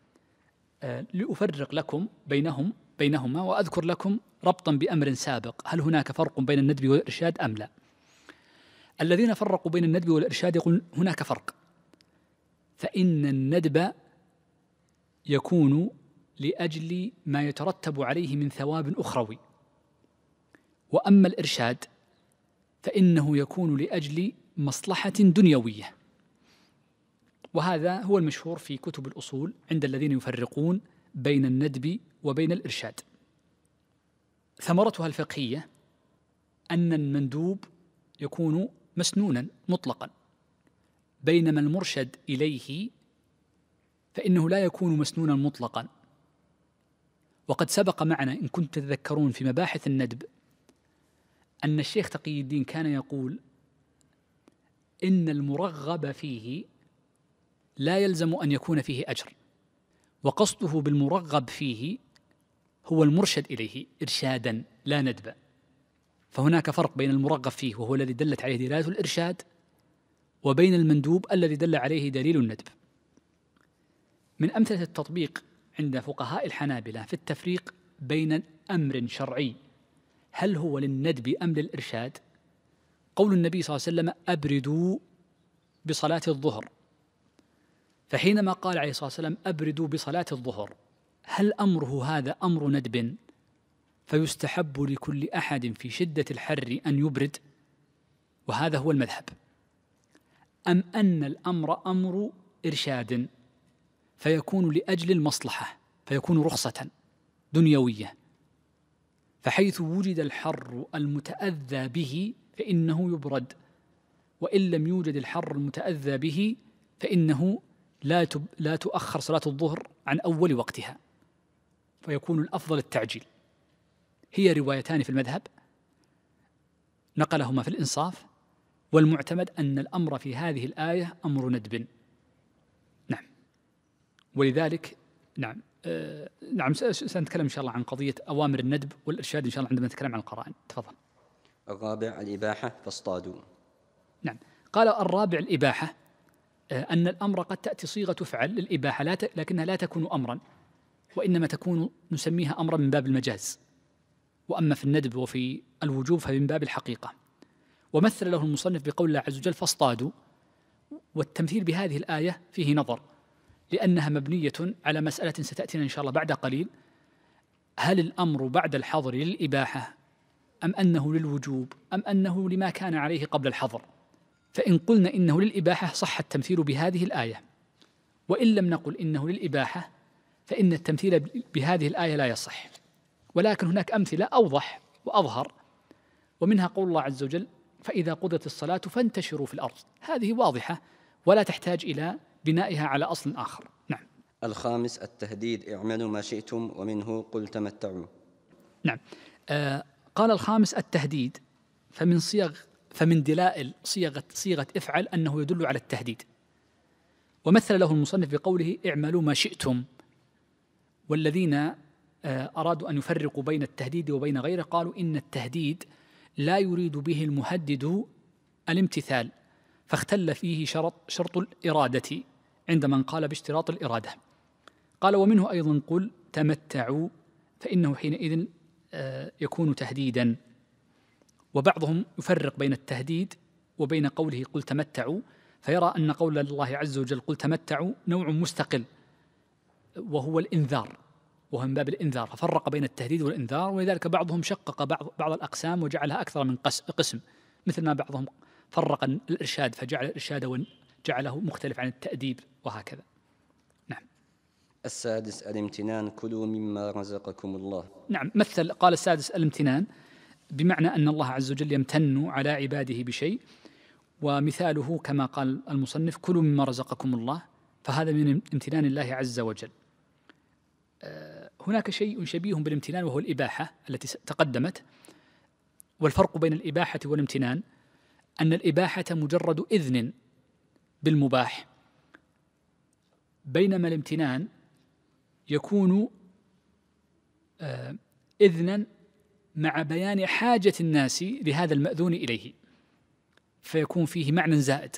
آه لأفرق لكم بينهم بينهما وأذكر لكم ربطا بأمر سابق هل هناك فرق بين الندب والإرشاد أم لا الذين فرقوا بين الندب والإرشاد يقول هناك فرق فإن الندب يكون لاجل ما يترتب عليه من ثواب اخروي واما الارشاد فانه يكون لاجل مصلحه دنيويه وهذا هو المشهور في كتب الاصول عند الذين يفرقون بين الندب وبين الارشاد ثمرتها الفقهيه ان المندوب يكون مسنونا مطلقا بينما المرشد اليه فانه لا يكون مسنونا مطلقا وقد سبق معنا إن كنت تتذكرون في مباحث الندب أن الشيخ تقي الدين كان يقول إن المرغب فيه لا يلزم أن يكون فيه أجر وقصده بالمرغب فيه هو المرشد إليه إرشادا لا ندبا فهناك فرق بين المرغب فيه وهو الذي دلت عليه دلالة الإرشاد وبين المندوب الذي دل عليه دليل الندب من أمثلة التطبيق عند فقهاء الحنابلة في التفريق بين أمر شرعي هل هو للندب أم للإرشاد قول النبي صلى الله عليه وسلم أبردوا بصلاة الظهر فحينما قال عليه الصلاة والسلام أبردوا بصلاة الظهر هل أمره هذا أمر ندب فيستحب لكل أحد في شدة الحر أن يبرد وهذا هو المذهب أم أن الأمر أمر إرشاد فيكون لاجل المصلحه فيكون رخصه دنيويه فحيث وجد الحر المتاذى به فانه يبرد وان لم يوجد الحر المتاذى به فانه لا تب لا تؤخر صلاه الظهر عن اول وقتها فيكون الافضل التعجيل هي روايتان في المذهب نقلهما في الانصاف والمعتمد ان الامر في هذه الايه امر ندب ولذلك نعم آه، نعم سنتكلم ان شاء الله عن قضيه اوامر الندب والارشاد ان شاء الله عندما نتكلم عن القرائن تفضل الرابع الاباحه فاصطادوا نعم قال الرابع الاباحه آه، ان الامر قد تاتي صيغه تفعل للاباحه لا لكنها لا تكون امرا وانما تكون نسميها امرا من باب المجاز واما في الندب وفي الوجوب فمن باب الحقيقه ومثل له المصنف بقول الله عز وجل فاصطادوا والتمثيل بهذه الايه فيه نظر لأنها مبنية على مسألة ستأتينا إن شاء الله بعد قليل هل الأمر بعد الحظر للإباحة أم أنه للوجوب أم أنه لما كان عليه قبل الحظر فإن قلنا إنه للإباحة صح التمثيل بهذه الآية وإن لم نقل إنه للإباحة فإن التمثيل بهذه الآية لا يصح ولكن هناك أمثلة أوضح وأظهر ومنها قول الله عز وجل فإذا قضت الصلاة فانتشروا في الأرض هذه واضحة ولا تحتاج إلى بنائها على أصل آخر نعم الخامس التهديد اعملوا ما شئتم ومنه قل تمتعوا نعم آه قال الخامس التهديد فمن صيغ فمن دلائل صيغة صيغة افعل أنه يدل على التهديد ومثل له المصنف بقوله اعملوا ما شئتم والذين آه، أرادوا أن يفرقوا بين التهديد وبين غيره قالوا إن التهديد لا يريد به المهدد الامتثال فاختل فيه شرط شرط الإرادة عند من قال باشتراط الإرادة قال ومنه أيضا قل تمتعوا فإنه حينئذ آه، يكون تهديدا وبعضهم يفرق بين التهديد وبين قوله قل تمتعوا فيرى أن قول الله عز وجل قل تمتعوا نوع مستقل وهو الإنذار وهو من باب الإنذار ففرق بين التهديد والإنذار ولذلك بعضهم شقق بعض, بعض الأقسام وجعلها أكثر من قسم مثل ما بعضهم فرق الإرشاد فجعل الإرشاد جعله مختلف عن التأديب وهكذا نعم السادس الامتنان كلوا مما رزقكم الله نعم مثل قال السادس الامتنان بمعنى أن الله عز وجل يمتن على عباده بشيء ومثاله كما قال المصنف كلوا مما رزقكم الله فهذا من امتنان الله عز وجل آه، هناك شيء شبيه بالامتنان وهو الإباحة التي تقدمت والفرق بين الإباحة والامتنان أن الإباحة مجرد إذن بالمباح بينما الامتنان يكون آه، إذنا مع بيان حاجة الناس لهذا المأذون إليه فيكون فيه معنى زائد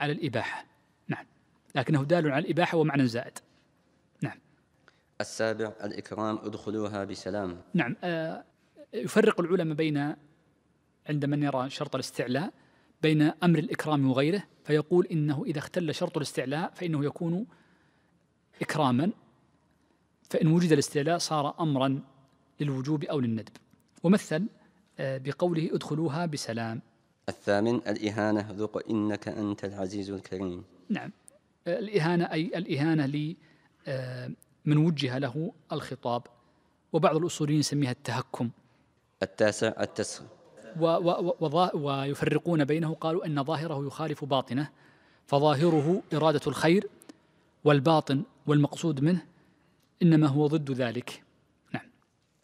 على الإباحة نعم لكنه دال على الإباحة ومعنى زائد نعم السابع الإكرام ادخلوها بسلام نعم آه، يفرق العلماء بين عند من يرى شرط الاستعلاء بين أمر الإكرام وغيره فيقول إنه إذا اختل شرط الاستعلاء فإنه يكون إكراما فإن وجد الاستعلاء صار أمرا للوجوب أو للندب ومثل آه، بقوله ادخلوها بسلام الثامن الإهانة ذق إنك أنت العزيز الكريم نعم الإهانة أي الإهانة لمن آه، وجه له الخطاب وبعض الأصوليين يسميها التهكم التاسع التسخير و و و ويفرقون بينه قالوا ان ظاهره يخالف باطنه فظاهره اراده الخير والباطن والمقصود منه انما هو ضد ذلك نعم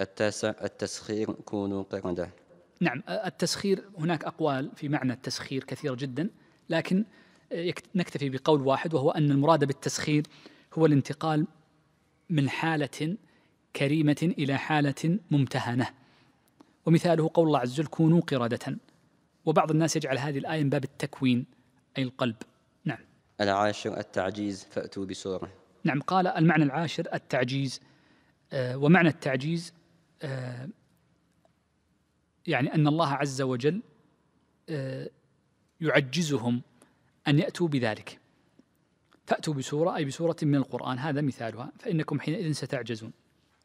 التاسع التسخير كونوا قرده نعم التسخير هناك اقوال في معنى التسخير كثيره جدا لكن نكتفي بقول واحد وهو ان المراد بالتسخير هو الانتقال من حاله كريمه الى حاله ممتهنه ومثاله قول الله عز وجل كونوا قردة وبعض الناس يجعل هذه الآية من باب التكوين أي القلب نعم العاشر التعجيز فأتوا بسورة نعم قال المعنى العاشر التعجيز آه، ومعنى التعجيز آه، يعني أن الله عز وجل آه، يعجزهم أن يأتوا بذلك فأتوا بسورة أي بسورة من القرآن هذا مثالها فإنكم حينئذ ستعجزون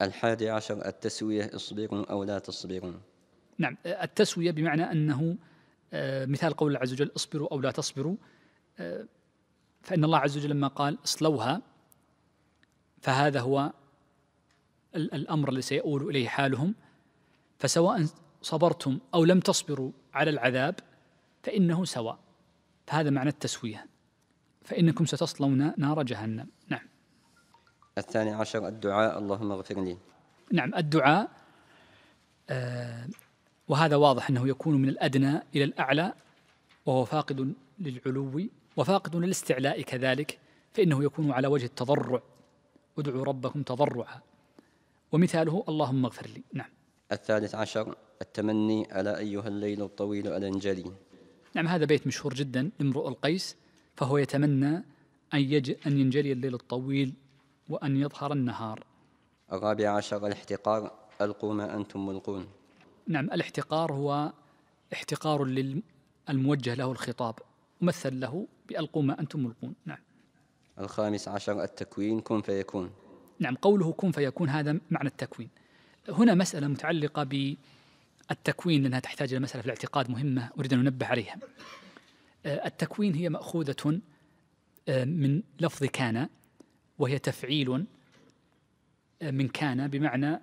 الحادي عشر التسوية اصبروا أو لا تصبرون نعم التسوية بمعنى أنه آه، مثال قول الله عز وجل اصبروا أو لا تصبروا آه، فإن الله عز وجل لما قال اصلوها فهذا هو الأمر الذي سيؤول إليه حالهم فسواء صبرتم أو لم تصبروا على العذاب فإنه سواء فهذا معنى التسوية فإنكم ستصلون نار جهنم نعم الثاني عشر الدعاء اللهم اغفر لي نعم الدعاء آه، وهذا واضح أنه يكون من الأدنى إلى الأعلى وهو فاقد للعلو وفاقد للاستعلاء كذلك فإنه يكون على وجه التضرع ادعوا ربكم تضرعا ومثاله اللهم اغفر لي نعم الثالث عشر التمني على أيها الليل الطويل الأنجلي نعم هذا بيت مشهور جدا لامرؤ القيس فهو يتمنى أن, يج أن ينجلي الليل الطويل وأن يظهر النهار الرابع عشر الاحتقار ألقوا ما أنتم ملقون نعم الاحتقار هو احتقار للموجه له الخطاب مثل له بألقوا ما أنتم ملقون نعم الخامس عشر التكوين كن فيكون نعم قوله كن فيكون هذا معنى التكوين هنا مسألة متعلقة بالتكوين لأنها تحتاج إلى مسألة في الاعتقاد مهمة أريد أن أنبه عليها آه، التكوين هي مأخوذة آه، من لفظ كان وهي تفعيل آه، من كان بمعنى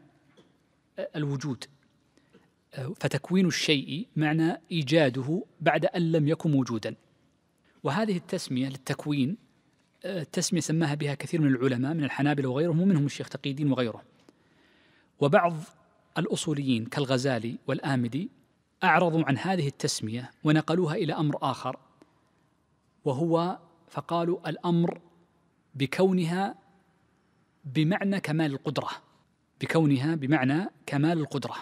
الوجود فتكوين الشيء معنى ايجاده بعد ان لم يكن موجودا وهذه التسميه للتكوين التسميه آه، سماها بها كثير من العلماء من الحنابله وغيرهم ومنهم الشيخ تقيدين وغيره وبعض الاصوليين كالغزالي والامدي اعرضوا عن هذه التسميه ونقلوها الى امر اخر وهو فقالوا الامر بكونها بمعنى كمال القدره بكونها بمعنى كمال القدره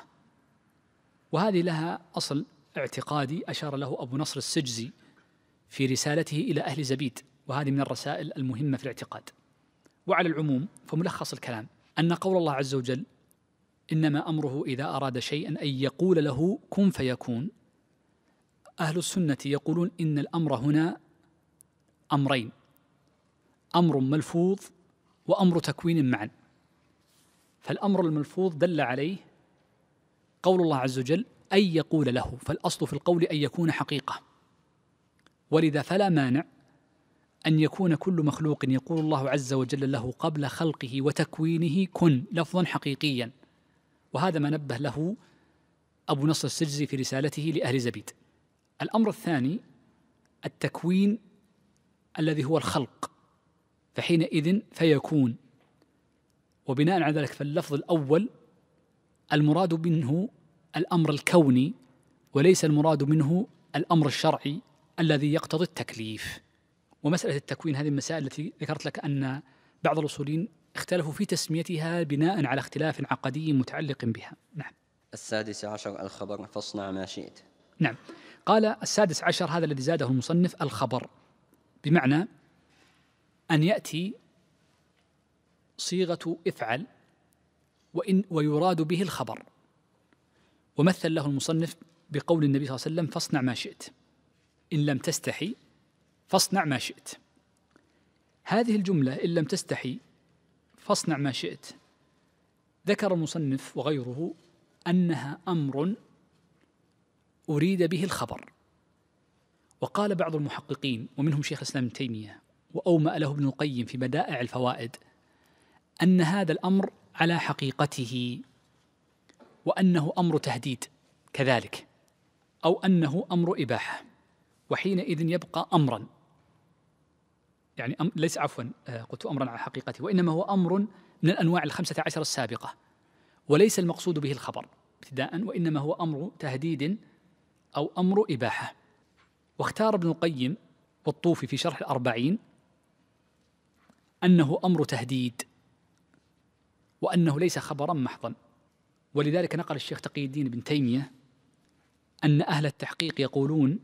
وهذه لها أصل اعتقادي أشار له أبو نصر السجزي في رسالته إلى أهل زبيد وهذه من الرسائل المهمة في الاعتقاد وعلى العموم فملخص الكلام أن قول الله عز وجل إنما أمره إذا أراد شيئا أن يقول له كن فيكون أهل السنة يقولون إن الأمر هنا أمرين أمر ملفوظ وأمر تكوين معا فالأمر الملفوظ دل عليه قول الله عز وجل أن يقول له فالأصل في القول أن يكون حقيقة ولذا فلا مانع أن يكون كل مخلوق يقول الله عز وجل له قبل خلقه وتكوينه كن لفظا حقيقيا وهذا ما نبه له أبو نصر السجزي في رسالته لأهل زبيد الأمر الثاني التكوين الذي هو الخلق فحينئذ فيكون وبناء على ذلك فاللفظ الأول المراد منه الامر الكوني وليس المراد منه الامر الشرعي الذي يقتضي التكليف ومساله التكوين هذه المسائل التي ذكرت لك ان بعض الاصولين اختلفوا في تسميتها بناء على اختلاف عقدي متعلق بها نعم السادس عشر الخبر فاصنع ما شئت نعم قال السادس عشر هذا الذي زاده المصنف الخبر بمعنى أن يأتي صيغة افعل وإن ويراد به الخبر ومثل له المصنف بقول النبي صلى الله عليه وسلم فاصنع ما شئت إن لم تستحي فاصنع ما شئت هذه الجملة إن لم تستحي فاصنع ما شئت ذكر المصنف وغيره أنها أمر أريد به الخبر وقال بعض المحققين ومنهم شيخ الإسلام ابن تيمية وأومأ له ابن القيم في بدائع الفوائد أن هذا الأمر على حقيقته وانه امر تهديد كذلك او انه امر اباحه وحينئذ يبقى امرا يعني أم ليس عفوا آه، قلت امرا على حقيقته وانما هو امر من الانواع الخمسه عشر السابقه وليس المقصود به الخبر ابتداء وانما هو امر تهديد او امر اباحه واختار ابن القيم والطوفي في شرح الاربعين انه امر تهديد وأنه ليس خبرا محضا ولذلك نقل الشيخ تقي الدين بن تيمية أن أهل التحقيق يقولون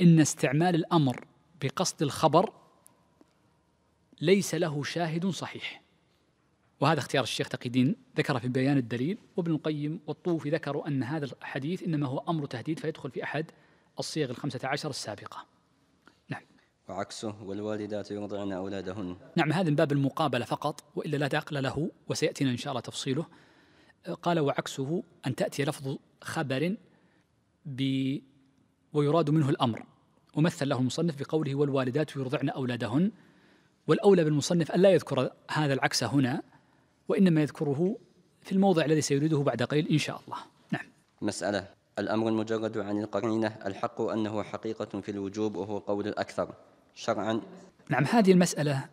إن استعمال الأمر بقصد الخبر ليس له شاهد صحيح وهذا اختيار الشيخ تقي الدين ذكر في بيان الدليل وابن القيم والطوفي ذكروا أن هذا الحديث إنما هو أمر تهديد فيدخل في أحد الصيغ الخمسة عشر السابقة وعكسه والوالدات يرضعن أولادهن نعم هذا من باب المقابلة فقط وإلا لا تعقل له وسيأتينا إن شاء الله تفصيله قال وعكسه أن تأتي لفظ خبر ب ويراد منه الأمر ومثل له المصنف بقوله والوالدات يرضعن أولادهن والأولى بالمصنف ألا يذكر هذا العكس هنا وإنما يذكره في الموضع الذي سيريده بعد قليل إن شاء الله نعم مسألة الأمر المجرد عن القرينة الحق أنه حقيقة في الوجوب وهو قول الأكثر شرعا نعم هذه المسألة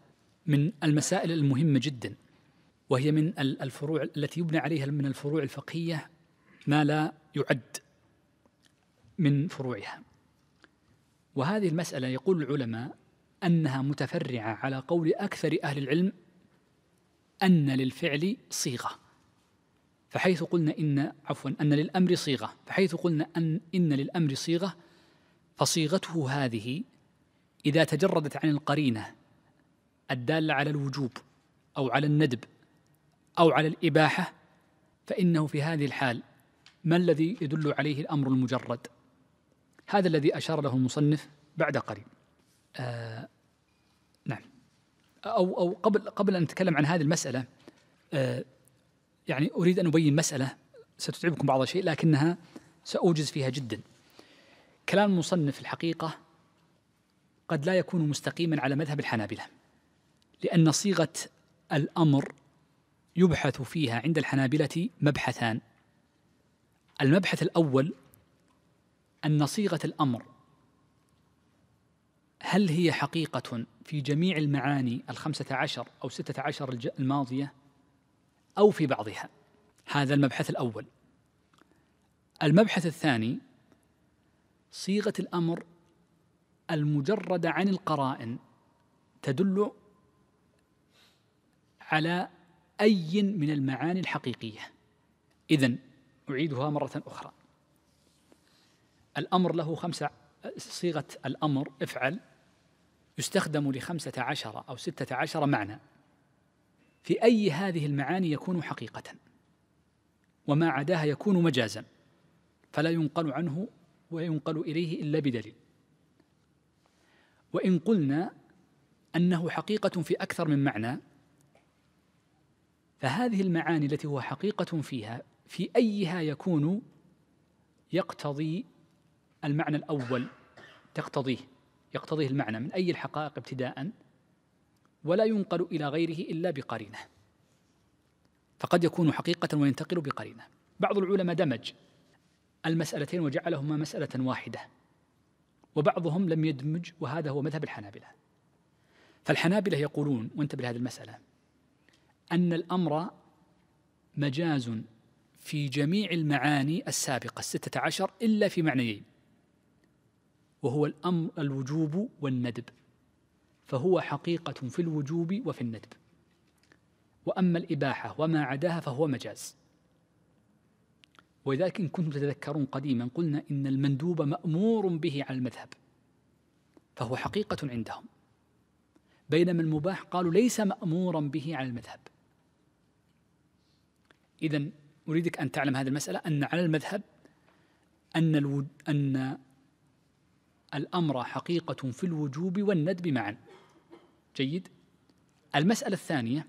من المسائل المهمة جدا وهي من الفروع التي يبنى عليها من الفروع الفقهية ما لا يعد من فروعها وهذه المسألة يقول العلماء أنها متفرعة على قول أكثر أهل العلم أن للفعل صيغة فحيث قلنا إن عفوا أن للأمر صيغة فحيث قلنا أن إن للأمر صيغة فصيغته هذه إذا تجردت عن القرينة الدالة على الوجوب أو على الندب أو على الإباحة فإنه في هذه الحال ما الذي يدل عليه الأمر المجرد هذا الذي أشار له المصنف بعد قليل آه نعم أو أو قبل قبل أن نتكلم عن هذه المسألة آه يعني أريد أن أبين مسألة ستتعبكم بعض الشيء لكنها سأوجز فيها جدا كلام المصنف الحقيقة قد لا يكون مستقيما على مذهب الحنابلة لأن صيغة الأمر يبحث فيها عند الحنابلة مبحثان المبحث الأول أن صيغة الأمر هل هي حقيقة في جميع المعاني الخمسة عشر أو ستة عشر الماضية أو في بعضها هذا المبحث الأول المبحث الثاني صيغة الأمر المجردة عن القرائن تدل على أي من المعاني الحقيقية إذا أعيدها مرة أخرى الأمر له خمسة صيغة الأمر افعل يستخدم لخمسة عشر أو ستة عشر معنى في أي هذه المعاني يكون حقيقة وما عداها يكون مجازا فلا ينقل عنه وينقل إليه إلا بدليل وإن قلنا أنه حقيقة في أكثر من معنى فهذه المعاني التي هو حقيقة فيها في أيها يكون يقتضي المعنى الأول تقتضيه يقتضيه المعنى من أي الحقائق ابتداء ولا ينقل إلى غيره إلا بقرينة فقد يكون حقيقة وينتقل بقرينة بعض العلماء دمج المسألتين وجعلهما مسألة واحدة وبعضهم لم يدمج وهذا هو مذهب الحنابلة فالحنابلة يقولون وانتبه لهذه المسألة أن الأمر مجاز في جميع المعاني السابقة الستة عشر إلا في معنيين وهو الأمر الوجوب والندب فهو حقيقة في الوجوب وفي الندب وأما الإباحة وما عداها فهو مجاز ولذلك إن كنتم تتذكرون قديما قلنا إن المندوب مأمور به على المذهب فهو حقيقة عندهم بينما المباح قالوا ليس مأمورا به على المذهب إذا أريدك أن تعلم هذه المسألة أن على المذهب أن الو... أن الأمر حقيقة في الوجوب والندب معا جيد المسألة الثانية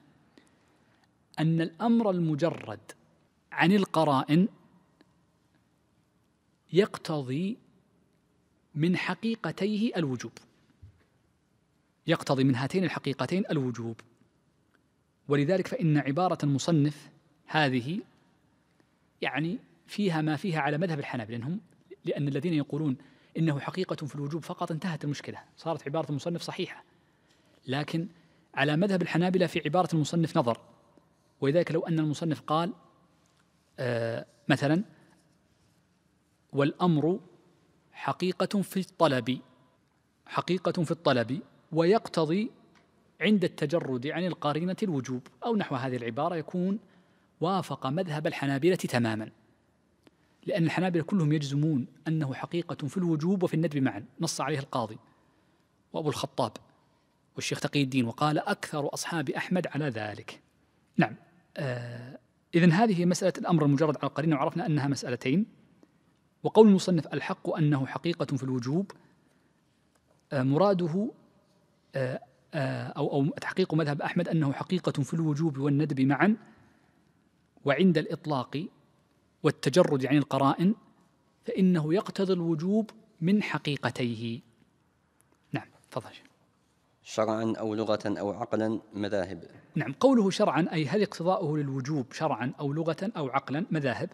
أن الأمر المجرد عن القرائن يقتضي من حقيقتيه الوجوب يقتضي من هاتين الحقيقتين الوجوب ولذلك فإن عبارة المصنف هذه يعني فيها ما فيها على مذهب الحنابلة لأنهم لأن الذين يقولون إنه حقيقة في الوجوب فقط انتهت المشكلة صارت عبارة المصنف صحيحة لكن على مذهب الحنابلة في عبارة المصنف نظر ولذلك لو أن المصنف قال آه مثلا والامر حقيقه في الطلب حقيقه في الطلب ويقتضي عند التجرد عن القارنه الوجوب او نحو هذه العباره يكون وافق مذهب الحنابله تماما لأن الحنابلة كلهم يجزمون أنه حقيقة في الوجوب وفي الندب معا نص عليه القاضي وأبو الخطاب والشيخ تقي الدين وقال أكثر أصحاب أحمد على ذلك نعم آه إذا هذه هي مسألة الأمر المجرد على القرينة وعرفنا أنها مسألتين وقول المصنف الحق أنه حقيقة في الوجوب آه، مراده آه، آه، أو أو تحقيق مذهب أحمد أنه حقيقة في الوجوب والندب معا وعند الإطلاق والتجرد عن القرائن فإنه يقتضي الوجوب من حقيقتيه نعم تفضل شرعا أو لغة أو عقلا مذاهب نعم قوله شرعا أي هل اقتضاؤه للوجوب شرعا أو لغة أو عقلا مذاهب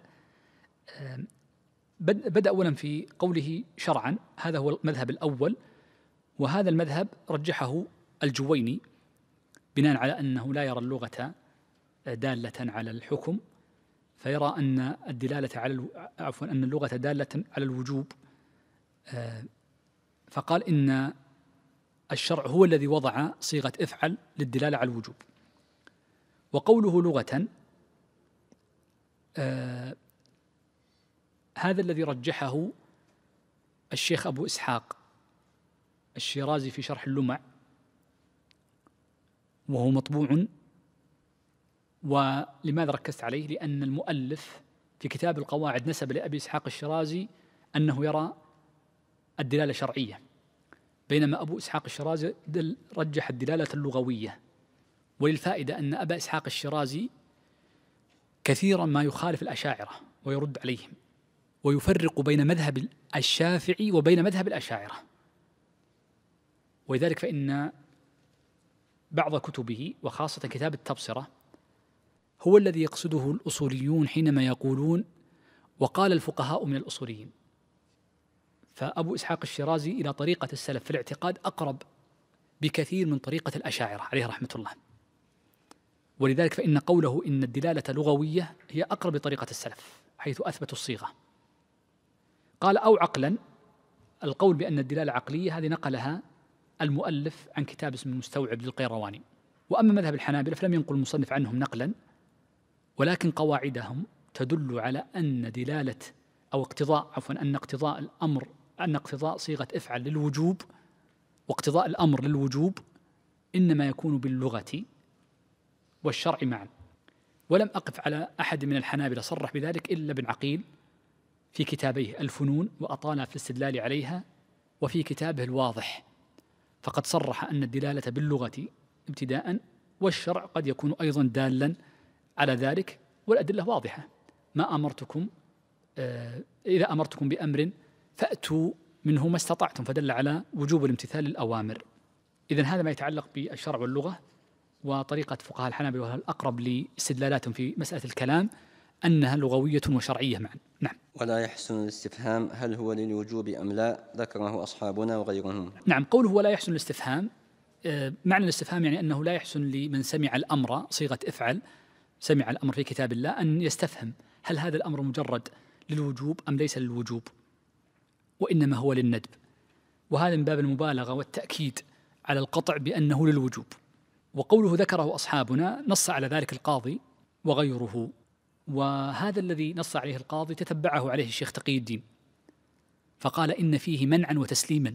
بدأ أولا في قوله شرعا هذا هو المذهب الأول وهذا المذهب رجحه الجويني بناء على أنه لا يرى اللغة دالة على الحكم فيرى أن الدلالة على عفوا أن اللغة دالة على الوجوب آه، فقال إن الشرع هو الذي وضع صيغة افعل للدلالة على الوجوب وقوله لغة آه، هذا الذي رجحه الشيخ أبو إسحاق الشيرازي في شرح اللمع وهو مطبوع ولماذا ركزت عليه؟ لأن المؤلف في كتاب القواعد نسب لأبي إسحاق الشيرازي أنه يرى الدلالة الشرعية بينما أبو إسحاق الشيرازي رجح الدلالة اللغوية وللفائدة أن أبا إسحاق الشيرازي كثيرا ما يخالف الأشاعرة ويرد عليهم ويفرق بين مذهب الشافعي وبين مذهب الأشاعرة ولذلك فإن بعض كتبه وخاصة كتاب التبصرة هو الذي يقصده الأصوليون حينما يقولون وقال الفقهاء من الأصوليين فأبو إسحاق الشيرازي إلى طريقة السلف في الاعتقاد أقرب بكثير من طريقة الأشاعرة عليه رحمة الله ولذلك فإن قوله إن الدلالة لغوية هي أقرب لطريقة السلف حيث أثبتوا الصيغة قال أو عقلا القول بأن الدلالة عقلية هذه نقلها المؤلف عن كتاب اسم المستوعب للقيرواني وأما مذهب الحنابلة فلم ينقل المصنف عنهم نقلا ولكن قواعدهم تدل على أن دلالة أو اقتضاء عفوا أن اقتضاء الأمر أن اقتضاء صيغة افعل للوجوب واقتضاء الأمر للوجوب إنما يكون باللغة والشرع معا ولم أقف على أحد من الحنابلة صرح بذلك إلا ابن عقيل في كتابيه الفنون وأطال في الاستدلال عليها وفي كتابه الواضح فقد صرح أن الدلالة باللغة ابتداء والشرع قد يكون أيضا دالا على ذلك والأدلة واضحة ما أمرتكم آه، إذا أمرتكم بأمر فأتوا منه ما استطعتم فدل على وجوب الامتثال للأوامر إذا هذا ما يتعلق بالشرع واللغة وطريقة فقهاء الحنابلة الأقرب لاستدلالاتهم في مسألة الكلام أنها لغوية وشرعية معا نعم ولا يحسن الاستفهام هل هو للوجوب أم لا ذكره أصحابنا وغيرهم نعم قوله ولا يحسن الاستفهام آه، معنى الاستفهام يعني أنه لا يحسن لمن سمع الأمر صيغة افعل سمع الأمر في كتاب الله أن يستفهم هل هذا الأمر مجرد للوجوب أم ليس للوجوب وإنما هو للندب وهذا من باب المبالغة والتأكيد على القطع بأنه للوجوب وقوله ذكره أصحابنا نص على ذلك القاضي وغيره وهذا الذي نص عليه القاضي تتبعه عليه الشيخ تقي الدين فقال إن فيه منعا وتسليما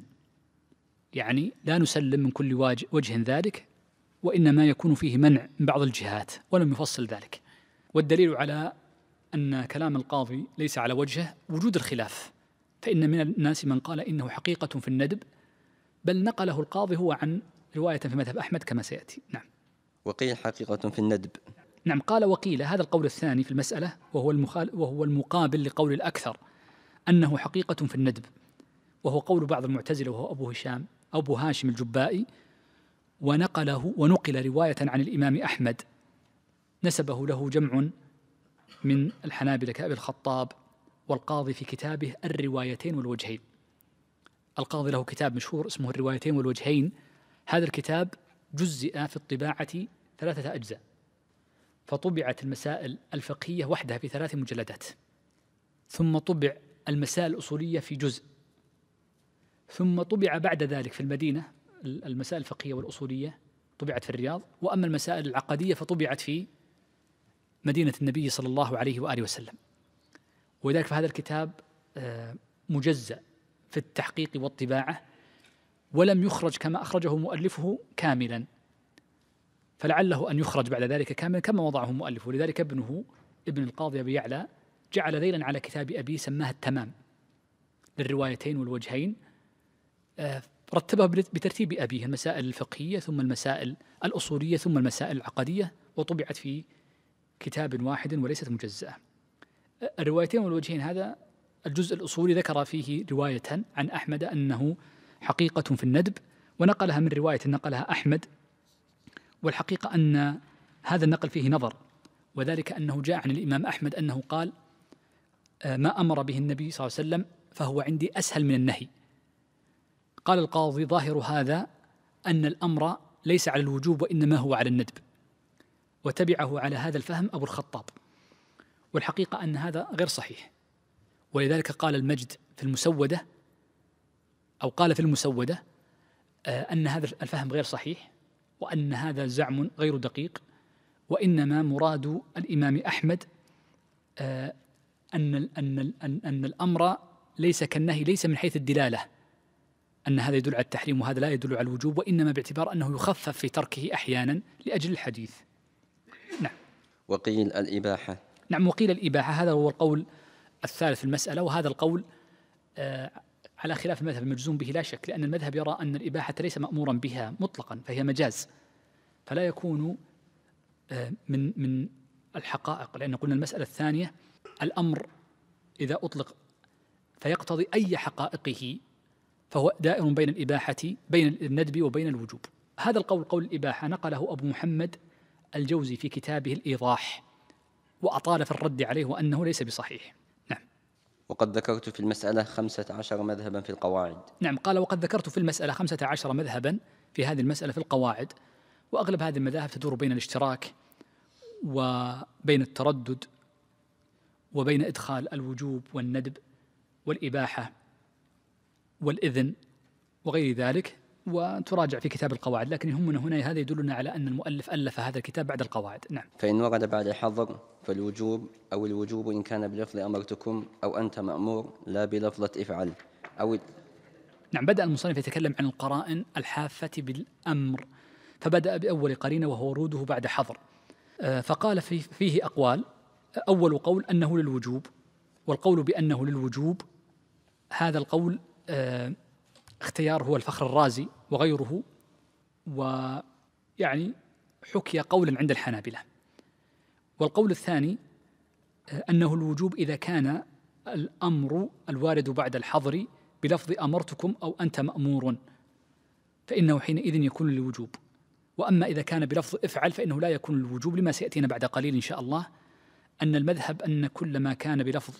يعني لا نسلم من كل وجه ذلك وإنما يكون فيه منع من بعض الجهات ولم يفصل ذلك والدليل على أن كلام القاضي ليس على وجهه وجود الخلاف فإن من الناس من قال إنه حقيقة في الندب بل نقله القاضي هو عن رواية في مذهب أحمد كما سيأتي نعم وقيل حقيقة في الندب نعم قال وقيل هذا القول الثاني في المسألة وهو, المخال وهو المقابل لقول الأكثر أنه حقيقة في الندب وهو قول بعض المعتزلة وهو أبو هشام أبو هاشم الجبائي ونقله ونقل رواية عن الإمام أحمد نسبه له جمع من الحنابلة كأبي الخطاب والقاضي في كتابه الروايتين والوجهين القاضي له كتاب مشهور اسمه الروايتين والوجهين هذا الكتاب جزئ في الطباعة ثلاثة أجزاء فطبعت المسائل الفقهية وحدها في ثلاث مجلدات ثم طبع المسائل الأصولية في جزء ثم طبع بعد ذلك في المدينة المسائل الفقهية والأصولية طبعت في الرياض وأما المسائل العقدية فطبعت في مدينة النبي صلى الله عليه وآله وسلم ولذلك فهذا الكتاب آه، مجزأ في التحقيق والطباعة ولم يخرج كما أخرجه مؤلفه كاملا فلعله أن يخرج بعد ذلك كاملا كما وضعه مؤلفه ولذلك ابنه ابن القاضي أبي يعلى جعل ذيلا على كتاب أبيه سماه التمام للروايتين والوجهين آه، رتبه بترتيب أبيه المسائل الفقهية ثم المسائل الأصولية ثم المسائل العقدية وطبعت في كتاب واحد وليست مجزأة آه، الروايتين والوجهين هذا الجزء الأصولي ذكر فيه رواية عن أحمد أنه حقيقة في الندب ونقلها من رواية نقلها أحمد والحقيقة أن هذا النقل فيه نظر وذلك أنه جاء عن الإمام أحمد أنه قال آه، ما أمر به النبي صلى الله عليه وسلم فهو عندي أسهل من النهي قال القاضي ظاهر هذا أن الأمر ليس على الوجوب وإنما هو على الندب وتبعه على هذا الفهم أبو الخطاب والحقيقة أن هذا غير صحيح ولذلك قال المجد في المسودة أو قال في المسودة آه، أن هذا الفهم غير صحيح وأن هذا زعم غير دقيق وإنما مراد الإمام أحمد آه، أن أن أن أن الأمر ليس كالنهي ليس من حيث الدلالة أن هذا يدل على التحريم وهذا لا يدل على الوجوب وإنما باعتبار أنه يخفف في تركه أحيانا لأجل الحديث نعم وقيل الإباحة نعم وقيل الإباحة هذا هو القول الثالث في المسألة وهذا القول آه، على خلاف المذهب المجزوم به لا شك لأن المذهب يرى أن الإباحة ليس مأمورا بها مطلقا فهي مجاز فلا يكون آه، من من الحقائق لأن قلنا المسألة الثانية الأمر إذا أطلق فيقتضي أي حقائقه فهو دائر بين الإباحة بين الندب وبين الوجوب هذا القول قول الإباحة نقله أبو محمد الجوزي في كتابه الإيضاح وأطال في الرد عليه وأنه ليس بصحيح وقد ذكرت في المسألة خمسة عشر مذهبا في القواعد نعم قال وقد ذكرت في المسألة خمسة عشر مذهبا في هذه المسألة في القواعد وأغلب هذه المذاهب تدور بين الاشتراك وبين التردد وبين إدخال الوجوب والندب والإباحة والإذن وغير ذلك وتراجع في كتاب القواعد لكن هم من هنا هذا يدلنا على أن المؤلف ألف هذا الكتاب بعد القواعد نعم فإن ورد بعد الحظر فالوجوب أو الوجوب إن كان بلفظ أمرتكم أو أنت مأمور لا بلفظة افعل أو نعم بدأ المصنف يتكلم عن القرائن الحافة بالأمر فبدأ بأول قرينة وهو وروده بعد حظر آه، فقال فيه أقوال أول قول أنه للوجوب والقول بأنه للوجوب هذا القول آه، اختيار هو الفخر الرازي وغيره ويعني حكي قولا عند الحنابلة والقول الثاني آه، أنه الوجوب إذا كان الأمر الوارد بعد الحظر بلفظ أمرتكم أو أنت مأمور فإنه حينئذ يكون الوجوب وأما إذا كان بلفظ افعل فإنه لا يكون الوجوب لما سيأتينا بعد قليل إن شاء الله أن المذهب أن كل ما كان بلفظ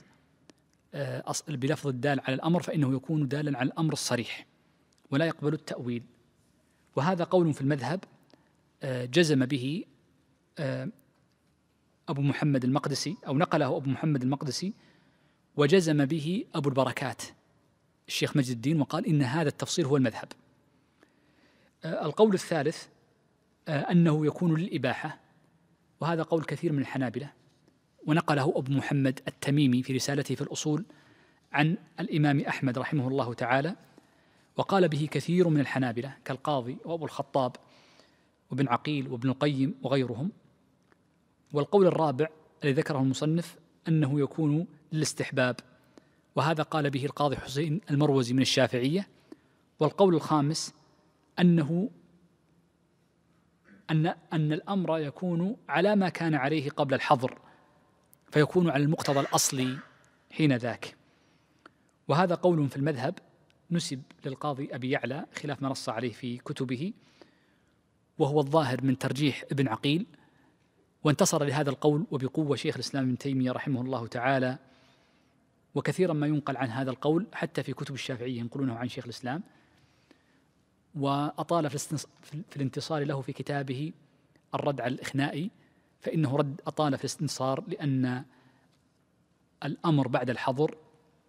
آه، بلفظ الدال على الأمر فإنه يكون دالا على الأمر الصريح ولا يقبل التأويل وهذا قول في المذهب آه، جزم به أبو محمد المقدسي أو نقله أبو محمد المقدسي وجزم به أبو البركات الشيخ مجد الدين وقال إن هذا التفصيل هو المذهب آه، القول الثالث آه، أنه يكون للإباحة وهذا قول كثير من الحنابلة ونقله أبو محمد التميمي في رسالته في الأصول عن الإمام أحمد رحمه الله تعالى وقال به كثير من الحنابلة كالقاضي وأبو الخطاب وابن عقيل وابن القيم وغيرهم والقول الرابع الذي ذكره المصنف أنه يكون للاستحباب وهذا قال به القاضي حسين المروزي من الشافعية والقول الخامس أنه أن أن الأمر يكون على ما كان عليه قبل الحظر فيكون على المقتضى الأصلي حين ذاك وهذا قول في المذهب نسب للقاضي أبي يعلى خلاف ما نص عليه في كتبه وهو الظاهر من ترجيح ابن عقيل وانتصر لهذا القول وبقوه شيخ الاسلام ابن تيميه رحمه الله تعالى وكثيرا ما ينقل عن هذا القول حتى في كتب الشافعيه ينقلونه عن شيخ الاسلام واطال في الانتصار له في كتابه الردع الاخنائي فانه رد اطال في الاستنصار لان الامر بعد الحظر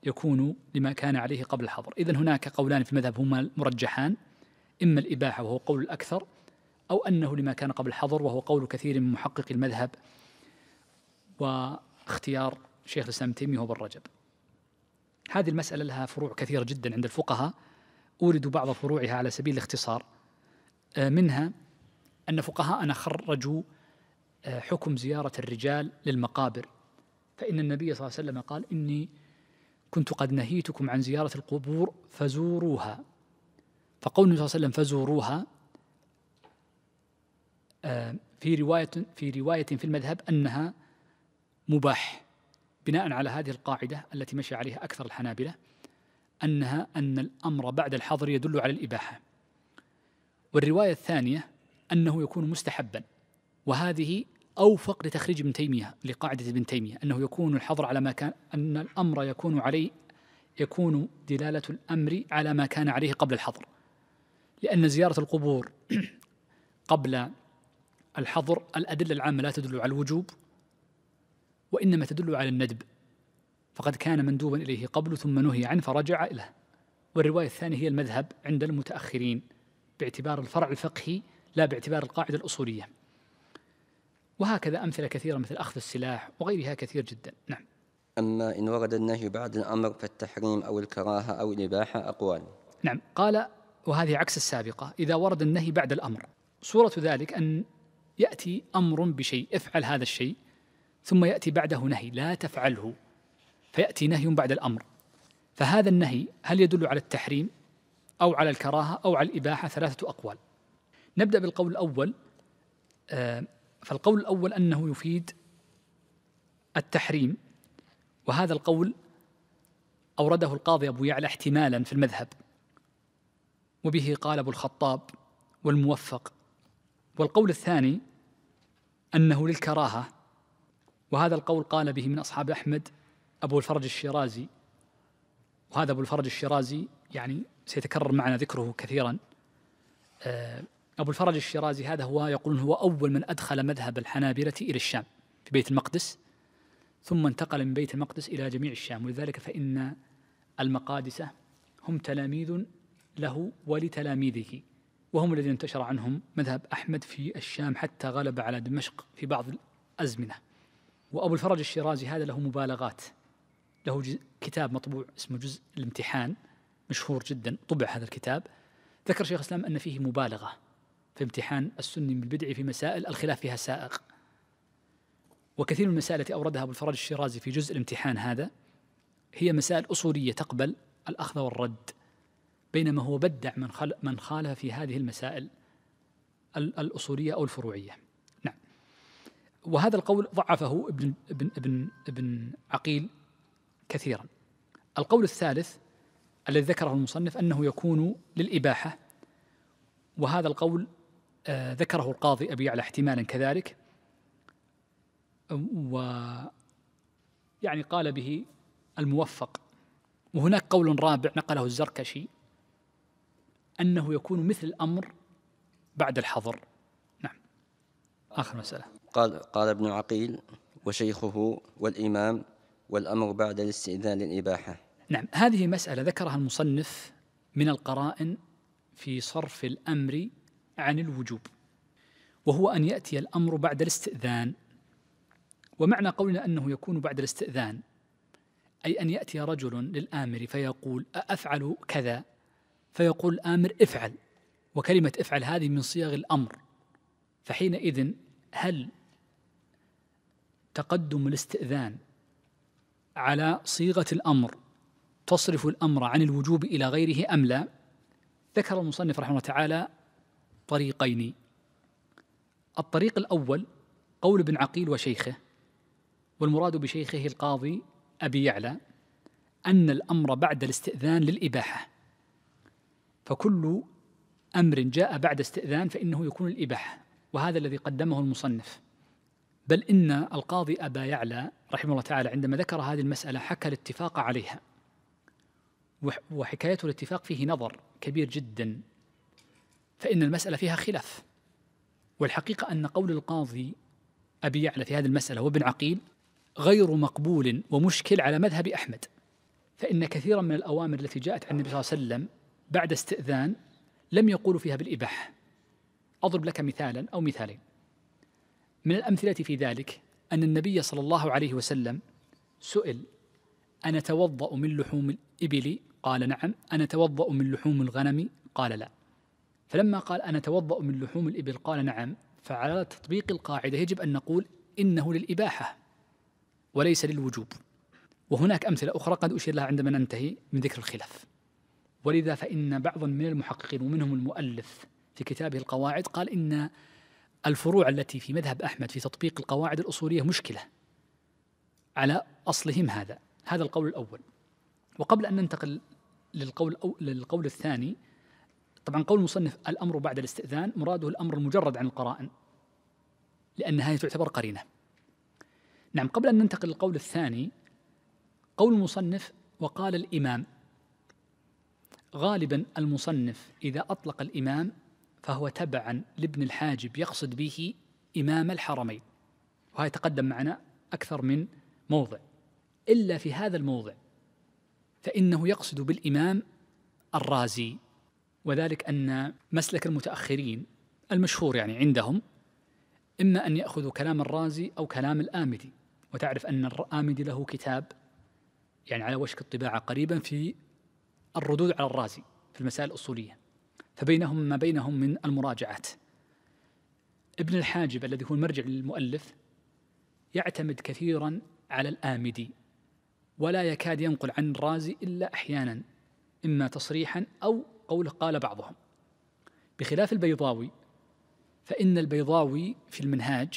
يكون لما كان عليه قبل الحظر إذا هناك قولان في المذهب هما مرجحان إما الإباحة وهو قول الأكثر أو أنه لما كان قبل الحظر وهو قول كثير من محققي المذهب واختيار شيخ الإسلام ابن تيمية وابن رجب هذه المسألة لها فروع كثيرة جدا عند الفقهاء أورد بعض فروعها على سبيل الاختصار آه، منها أن فقهاءنا خرجوا آه، حكم زيارة الرجال للمقابر فإن النبي صلى الله عليه وسلم قال إني كنت قد نهيتكم عن زيارة القبور فزوروها فقول النبي صلى الله عليه وسلم فزوروها في رواية في رواية في المذهب أنها مباح بناء على هذه القاعدة التي مشى عليها أكثر الحنابلة أنها أن الأمر بعد الحظر يدل على الإباحة والرواية الثانية أنه يكون مستحبا وهذه أوفق لتخريج ابن تيمية لقاعدة ابن تيمية أنه يكون الحظر على ما كان أن الأمر يكون عليه يكون دلالة الأمر على ما كان عليه قبل الحظر لأن زيارة القبور قبل الحظر الأدلة العامة لا تدل على الوجوب وإنما تدل على الندب فقد كان مندوبا إليه قبل ثم نهي عنه فرجع له والرواية الثانية هي المذهب عند المتأخرين باعتبار الفرع الفقهي لا باعتبار القاعدة الأصولية وهكذا أمثلة كثيرة مثل أخذ السلاح وغيرها كثير جدا نعم أما إن ورد النهي بعد الأمر فالتحريم أو الكراهة أو الإباحة أقوال نعم قال وهذه عكس السابقة إذا ورد النهي بعد الأمر صورة ذلك أن ياتي امر بشيء افعل هذا الشيء ثم ياتي بعده نهي لا تفعله فياتي نهي بعد الامر فهذا النهي هل يدل على التحريم او على الكراهه او على الاباحه ثلاثه اقوال نبدا بالقول الاول آه، فالقول الاول انه يفيد التحريم وهذا القول اورده القاضي ابو يعلى احتمالا في المذهب وبه قال ابو الخطاب والموفق والقول الثاني أنه للكراهة وهذا القول قال به من أصحاب أحمد أبو الفرج الشيرازي وهذا أبو الفرج الشيرازي يعني سيتكرر معنا ذكره كثيرا آه، أبو الفرج الشيرازي هذا هو يقولون هو أول من أدخل مذهب الحنابلة إلى الشام في بيت المقدس ثم انتقل من بيت المقدس إلى جميع الشام ولذلك فإن المقادسة هم تلاميذ له ولتلاميذه وهم الذين انتشر عنهم مذهب أحمد في الشام حتى غلب على دمشق في بعض الأزمنة وأبو الفرج الشيرازي هذا له مبالغات له كتاب مطبوع اسمه جزء الامتحان مشهور جدا طبع هذا الكتاب ذكر شيخ الإسلام أن فيه مبالغة في امتحان السني بالبدع في مسائل الخلاف فيها سائق وكثير من المسائل التي أوردها أبو الفرج الشيرازي في جزء الامتحان هذا هي مسائل أصولية تقبل الأخذ والرد بينما هو بدع من خل من خالف في هذه المسائل الأصولية أو الفروعية نعم وهذا القول ضعفه ابن ابن ابن, ابن عقيل كثيرا القول الثالث الذي ذكره المصنف أنه يكون للإباحة وهذا القول آه ذكره القاضي أبي يعلى احتمالا كذلك و يعني قال به الموفق وهناك قول رابع نقله الزركشي أنه يكون مثل الأمر بعد الحظر نعم آخر مسألة قال, قال ابن عقيل وشيخه والإمام والأمر بعد الاستئذان للإباحة نعم هذه مسألة ذكرها المصنف من القرائن في صرف الأمر عن الوجوب وهو أن يأتي الأمر بعد الاستئذان ومعنى قولنا أنه يكون بعد الاستئذان أي أن يأتي رجل للآمر فيقول أفعل كذا فيقول الآمر افعل وكلمة افعل هذه من صيغ الأمر فحينئذ هل تقدم الاستئذان على صيغة الأمر تصرف الأمر عن الوجوب إلى غيره أم لا ذكر المصنف رحمه الله تعالى طريقين الطريق الأول قول ابن عقيل وشيخه والمراد بشيخه القاضي أبي يعلى أن الأمر بعد الاستئذان للإباحة فكل امر جاء بعد استئذان فانه يكون الاباحه وهذا الذي قدمه المصنف بل ان القاضي ابا يعلى رحمه الله تعالى عندما ذكر هذه المساله حكى الاتفاق عليها وحكايه الاتفاق فيه نظر كبير جدا فان المساله فيها خلاف والحقيقه ان قول القاضي ابي يعلى في هذه المساله وابن عقيل غير مقبول ومشكل على مذهب احمد فان كثيرا من الاوامر التي جاءت عن النبي صلى الله عليه وسلم بعد استئذان لم يقولوا فيها بالإباحة أضرب لك مثالا أو مثالين من الأمثلة في ذلك أن النبي صلى الله عليه وسلم سئل أنا توضأ من لحوم الإبل قال نعم أنا توضأ من لحوم الغنم قال لا فلما قال أنا توضأ من لحوم الإبل قال نعم فعلى تطبيق القاعدة يجب أن نقول إنه للإباحة وليس للوجوب وهناك أمثلة أخرى قد أشير لها عندما ننتهي من ذكر الخلاف ولذا فإن بعضا من المحققين ومنهم المؤلف في كتابه القواعد قال إن الفروع التي في مذهب أحمد في تطبيق القواعد الأصولية مشكلة على أصلهم هذا هذا القول الأول وقبل أن ننتقل للقول أو للقول الثاني طبعا قول المصنف الأمر بعد الاستئذان مراده الأمر المجرد عن القرائن لأن هذه تعتبر قرينة نعم قبل أن ننتقل للقول الثاني قول المصنف وقال الإمام غالبا المصنف إذا أطلق الإمام فهو تبعا لابن الحاجب يقصد به إمام الحرمين وهذا تقدم معنا أكثر من موضع إلا في هذا الموضع فإنه يقصد بالإمام الرازي وذلك أن مسلك المتأخرين المشهور يعني عندهم إما أن يأخذوا كلام الرازي أو كلام الآمدي وتعرف أن الآمدي له كتاب يعني على وشك الطباعة قريبا في الردود على الرازي في المسائل الأصولية فبينهم ما بينهم من المراجعات ابن الحاجب الذي هو المرجع للمؤلف يعتمد كثيرا على الآمدي ولا يكاد ينقل عن الرازي إلا أحيانا إما تصريحا أو قول قال بعضهم بخلاف البيضاوي فإن البيضاوي في المنهاج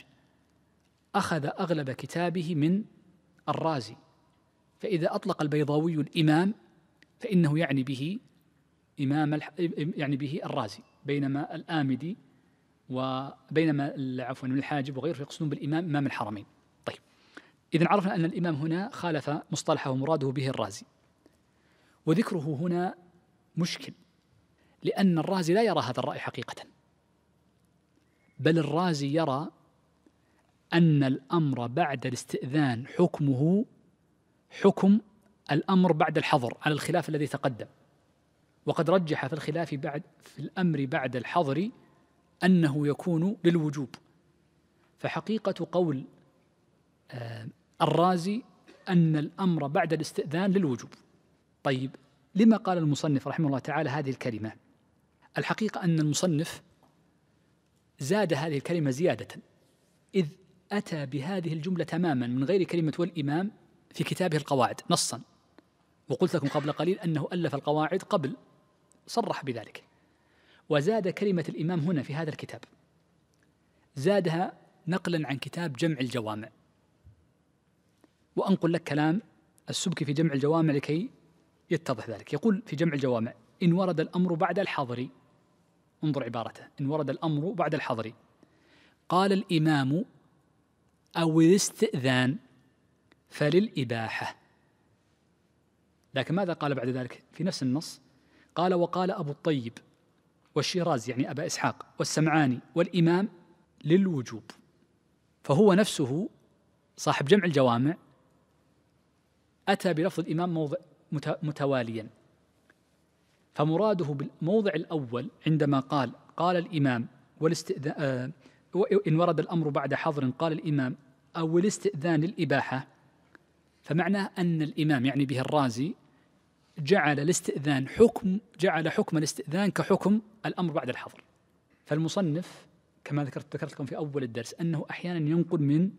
أخذ أغلب كتابه من الرازي فإذا أطلق البيضاوي الإمام فإنه يعني به إمام يعني به الرازي بينما الآمدي وبينما عفوا الحاجب وغيره يقصدون بالإمام إمام الحرمين طيب إذا عرفنا أن الإمام هنا خالف مصطلحه ومراده به الرازي وذكره هنا مشكل لأن الرازي لا يرى هذا الرأي حقيقة بل الرازي يرى أن الأمر بعد الاستئذان حكمه حكم الأمر بعد الحظر على الخلاف الذي تقدم وقد رجح في الخلاف بعد في الأمر بعد الحظر أنه يكون للوجوب فحقيقة قول آه، الرازي أن الأمر بعد الاستئذان للوجوب طيب لما قال المصنف رحمه الله تعالى هذه الكلمة الحقيقة أن المصنف زاد هذه الكلمة زيادة إذ أتى بهذه الجملة تماما من غير كلمة والإمام في كتابه القواعد نصا وقلت لكم قبل قليل أنه ألف القواعد قبل صرح بذلك وزاد كلمة الإمام هنا في هذا الكتاب زادها نقلا عن كتاب جمع الجوامع وأنقل لك كلام السبكي في جمع الجوامع لكي يتضح ذلك يقول في جمع الجوامع إن ورد الأمر بعد الحظر انظر عبارته إن ورد الأمر بعد الحظر قال الإمام أو الاستئذان فللإباحة لكن ماذا قال بعد ذلك في نفس النص قال وقال أبو الطيب والشيرازي يعني أبا إسحاق والسمعاني والإمام للوجوب فهو نفسه صاحب جمع الجوامع أتى بلفظ الإمام موضع متواليا فمراده بالموضع الأول عندما قال قال الإمام والاستئذان آه، إن ورد الأمر بعد حظر قال الإمام أو الاستئذان للإباحة فمعناه أن الإمام يعني به الرازي جعل الاستئذان حكم جعل حكم الاستئذان كحكم الامر بعد الحظر فالمصنف كما ذكرت ذكرت لكم في اول الدرس انه احيانا ينقل من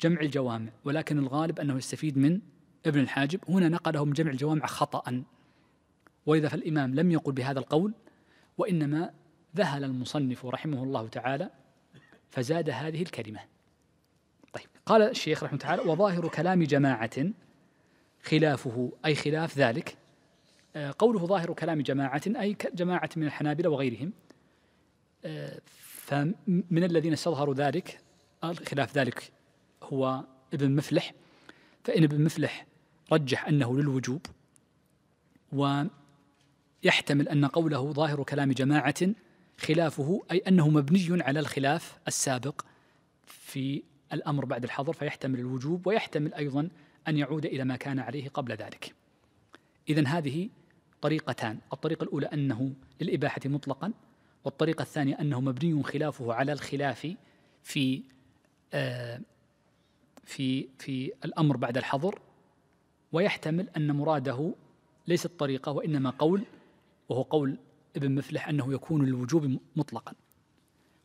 جمع الجوامع ولكن الغالب انه يستفيد من ابن الحاجب هنا نقله من جمع الجوامع خطأ واذا فالإمام لم يقل بهذا القول وإنما ذهل المصنف رحمه الله تعالى فزاد هذه الكلمة طيب قال الشيخ رحمه الله تعالى وظاهر كلام جماعة خلافه أي خلاف ذلك آه، قوله ظاهر كلام جماعة أي جماعة من الحنابلة وغيرهم آه، فمن الذين استظهروا ذلك خلاف ذلك هو ابن مفلح فإن ابن مفلح رجح أنه للوجوب ويحتمل أن قوله ظاهر كلام جماعة خلافه أي أنه مبني على الخلاف السابق في الأمر بعد الحظر فيحتمل الوجوب ويحتمل أيضا أن يعود إلى ما كان عليه قبل ذلك إذا هذه طريقتان الطريقة الأولى أنه للإباحة مطلقا والطريقة الثانية أنه مبني خلافه على الخلاف في آه في في الأمر بعد الحظر ويحتمل أن مراده ليس الطريقة وإنما قول وهو قول ابن مفلح أنه يكون للوجوب مطلقا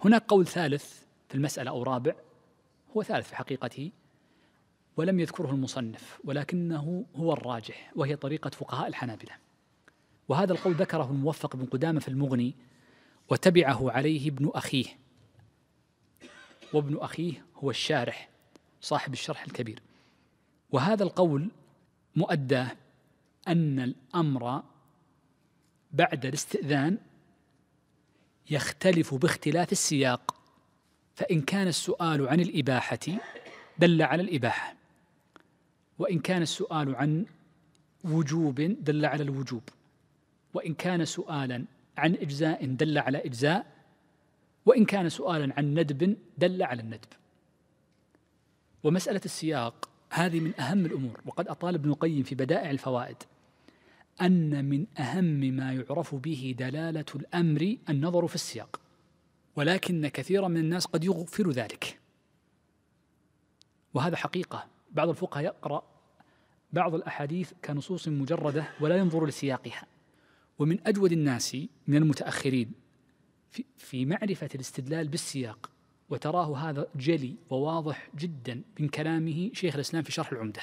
هناك قول ثالث في المسألة أو رابع هو ثالث في حقيقته ولم يذكره المصنف ولكنه هو الراجح وهي طريقة فقهاء الحنابلة وهذا القول ذكره الموفق بن قدامة في المغني وتبعه عليه ابن أخيه وابن أخيه هو الشارح صاحب الشرح الكبير وهذا القول مؤداه أن الأمر بعد الاستئذان يختلف باختلاف السياق فإن كان السؤال عن الإباحة دل على الإباحة وإن كان السؤال عن وجوب دل على الوجوب وإن كان سؤالا عن إجزاء دل على إجزاء وإن كان سؤالا عن ندب دل على الندب ومسألة السياق هذه من أهم الأمور وقد أطال ابن القيم في بدائع الفوائد أن من أهم ما يعرف به دلالة الأمر النظر في السياق ولكن كثيرا من الناس قد يغفر ذلك وهذا حقيقة بعض الفقهاء يقرأ بعض الأحاديث كنصوص مجردة ولا ينظر لسياقها ومن أجود الناس من المتأخرين في, في معرفة الاستدلال بالسياق وتراه هذا جلي وواضح جدا من كلامه شيخ الإسلام في شرح العمدة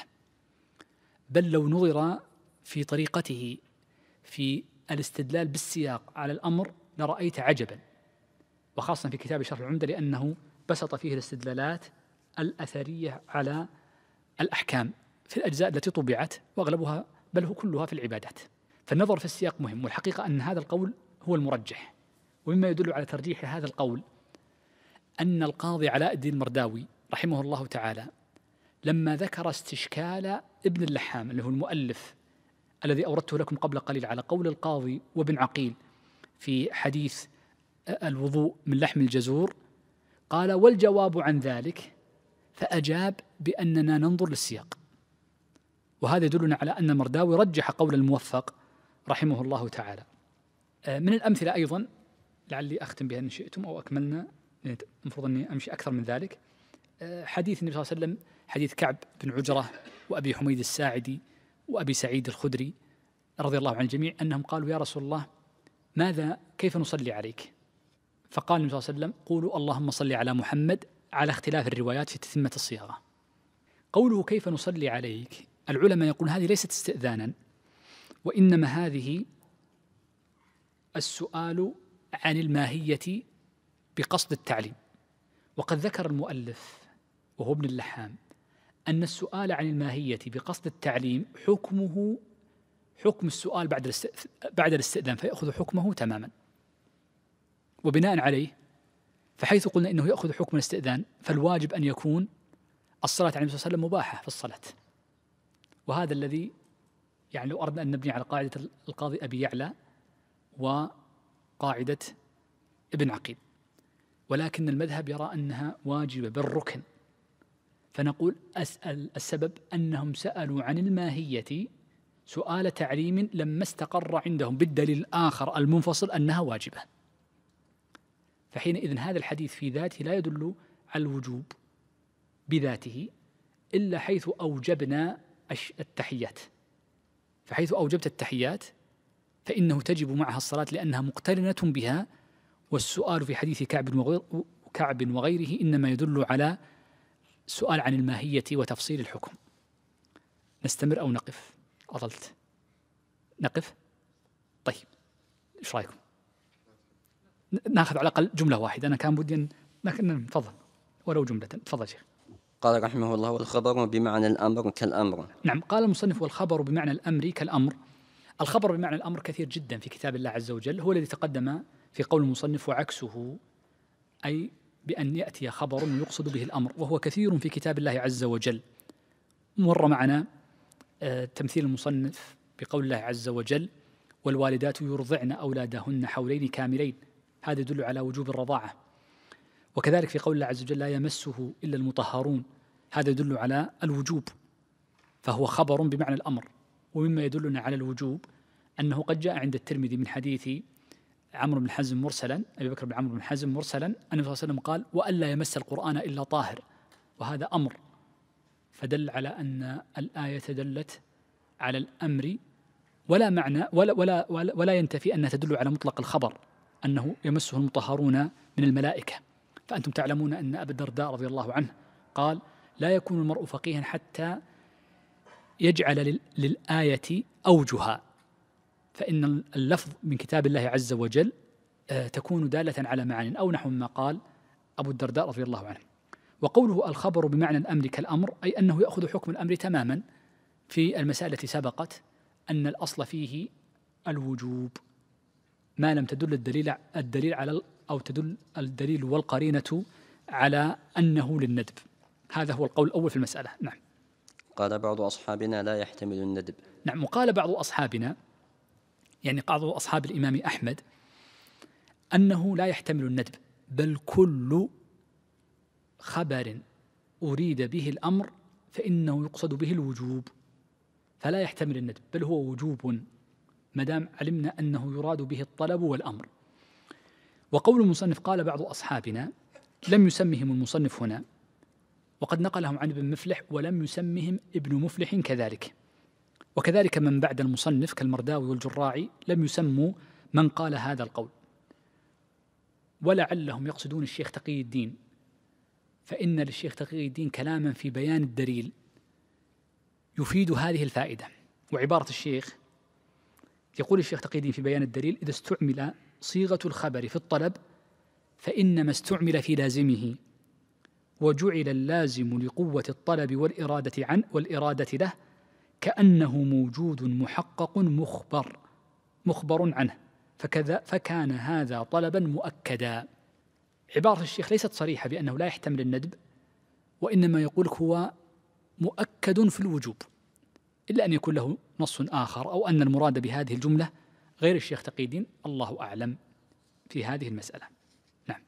بل لو نظر في طريقته في الاستدلال بالسياق على الأمر لرأيت عجبا وخاصة في كتاب شرح العمدة لأنه بسط فيه الاستدلالات الأثرية على الأحكام في الأجزاء التي طبعت وأغلبها بل هو كلها في العبادات فالنظر في السياق مهم والحقيقة أن هذا القول هو المرجح ومما يدل على ترجيح هذا القول أن القاضي علاء الدين المرداوي رحمه الله تعالى لما ذكر استشكال ابن اللحام اللي هو المؤلف الذي أوردته لكم قبل قليل على قول القاضي وابن عقيل في حديث الوضوء من لحم الجزور قال والجواب عن ذلك فأجاب بأننا ننظر للسياق وهذا يدلنا على أن المرداوي رجح قول الموفق رحمه الله تعالى آه، من الأمثلة أيضا لعلي أختم بها إن شئتم أو أكملنا المفروض أني أمشي أكثر من ذلك آه، حديث النبي صلى الله عليه وسلم حديث كعب بن عجرة وأبي حميد الساعدي وأبي سعيد الخدري رضي الله عن الجميع أنهم قالوا يا رسول الله ماذا كيف نصلي عليك فقال النبي صلى الله عليه وسلم قولوا اللهم صل على محمد على اختلاف الروايات في تتمة الصياغة قوله كيف نصلي عليك العلماء يقولون هذه ليست استئذانا وإنما هذه السؤال عن الماهية بقصد التعليم وقد ذكر المؤلف وهو ابن اللحام أن السؤال عن الماهية بقصد التعليم حكمه حكم السؤال بعد بعد الاستئذان فيأخذ حكمه تماما وبناء عليه فحيث قلنا انه ياخذ حكم الاستئذان فالواجب ان يكون الصلاه على النبي صلى الله عليه وسلم مباحه في الصلاه وهذا الذي يعني لو اردنا ان نبني على قاعده القاضي ابي يعلى وقاعده ابن عقيل ولكن المذهب يرى انها واجبه بالركن فنقول أسأل السبب انهم سالوا عن الماهيه سؤال تعليم لما استقر عندهم بالدليل الاخر المنفصل انها واجبه فحينئذ هذا الحديث في ذاته لا يدل على الوجوب بذاته إلا حيث أوجبنا التحيات فحيث أوجبت التحيات فإنه تجب معها الصلاة لأنها مقترنة بها والسؤال في حديث كعب وغير كعب وغيره إنما يدل على سؤال عن الماهية وتفصيل الحكم نستمر أو نقف أضلت نقف طيب ايش رايكم ناخذ على الاقل جمله واحده انا كان بدي لكن تفضل ولو جمله تفضل شيخ قال رحمه الله والخبر بمعنى الامر كالامر نعم قال المصنف والخبر بمعنى الامر كالامر الخبر بمعنى الامر كثير جدا في كتاب الله عز وجل هو الذي تقدم في قول المصنف وعكسه اي بان ياتي خبر يقصد به الامر وهو كثير في كتاب الله عز وجل مر معنا آه، تمثيل المصنف بقول الله عز وجل والوالدات يرضعن اولادهن حولين كاملين هذا يدل على وجوب الرضاعة وكذلك في قول الله عز وجل لا يمسه إلا المطهرون هذا يدل على الوجوب فهو خبر بمعنى الأمر ومما يدلنا على الوجوب أنه قد جاء عند الترمذي من حديث عمرو بن حزم مرسلا أبي بكر بن عمرو بن حزم مرسلا أن النبي صلى الله عليه وسلم قال وألا يمس القرآن إلا طاهر وهذا أمر فدل على أن الآية دلت على الأمر ولا معنى ولا ولا ولا, ولا ينتفي أنها تدل على مطلق الخبر أنه يمسه المطهرون من الملائكة فأنتم تعلمون أن أبا الدرداء رضي الله عنه قال لا يكون المرء فقيها حتى يجعل للآية أوجها فإن اللفظ من كتاب الله عز وجل آه، تكون دالة على معان أو نحو ما قال أبو الدرداء رضي الله عنه وقوله الخبر بمعنى الأمر كالأمر أي أنه يأخذ حكم الأمر تماما في المسألة التي سبقت أن الأصل فيه الوجوب ما لم تدل الدليل الدليل على أو تدل الدليل والقرينة على أنه للندب هذا هو القول الأول في المسألة نعم قال بعض أصحابنا لا يحتمل الندب نعم وقال بعض أصحابنا يعني بعض أصحاب الإمام أحمد أنه لا يحتمل الندب بل كل خبر أريد به الأمر فإنه يقصد به الوجوب فلا يحتمل الندب بل هو وجوب ما دام علمنا أنه يراد به الطلب والأمر وقول المصنف قال بعض أصحابنا لم يسمهم المصنف هنا وقد نقلهم عن ابن مفلح ولم يسمهم ابن مفلح كذلك وكذلك من بعد المصنف كالمرداوي والجراعي لم يسموا من قال هذا القول ولعلهم يقصدون الشيخ تقي الدين فإن للشيخ تقي الدين كلاما في بيان الدليل يفيد هذه الفائدة وعبارة الشيخ يقول الشيخ تقيدي في بيان الدليل إذا استعمل صيغة الخبر في الطلب فإنما استعمل في لازمه وجعل اللازم لقوة الطلب والإرادة عن والإرادة له كأنه موجود محقق مخبر مخبر عنه فكذا فكان هذا طلبا مؤكدا عبارة الشيخ ليست صريحة بأنه لا يحتمل الندب وإنما يقول هو مؤكد في الوجوب إلا أن يكون له نص آخر أو أن المراد بهذه الجملة غير الشيخ تقي الدين الله أعلم في هذه المسألة نعم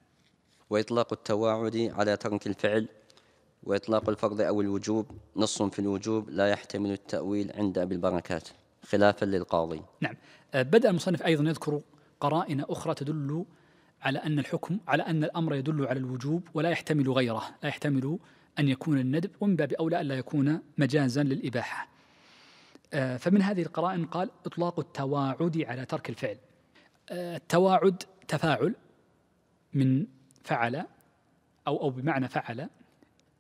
وإطلاق التواعد على ترك الفعل وإطلاق الفرض أو الوجوب نص في الوجوب لا يحتمل التأويل عند أبي البركات خلافا للقاضي نعم أه، بدأ المصنف أيضا يذكر قرائن أخرى تدل على أن الحكم على أن الأمر يدل على الوجوب ولا يحتمل غيره لا يحتمل أن يكون الندب ومن باب أولى ألا يكون مجازا للإباحة آه، فمن هذه القرائن قال إطلاق التواعد على ترك الفعل آه، التواعد تفاعل من فعل أو أو بمعنى فعل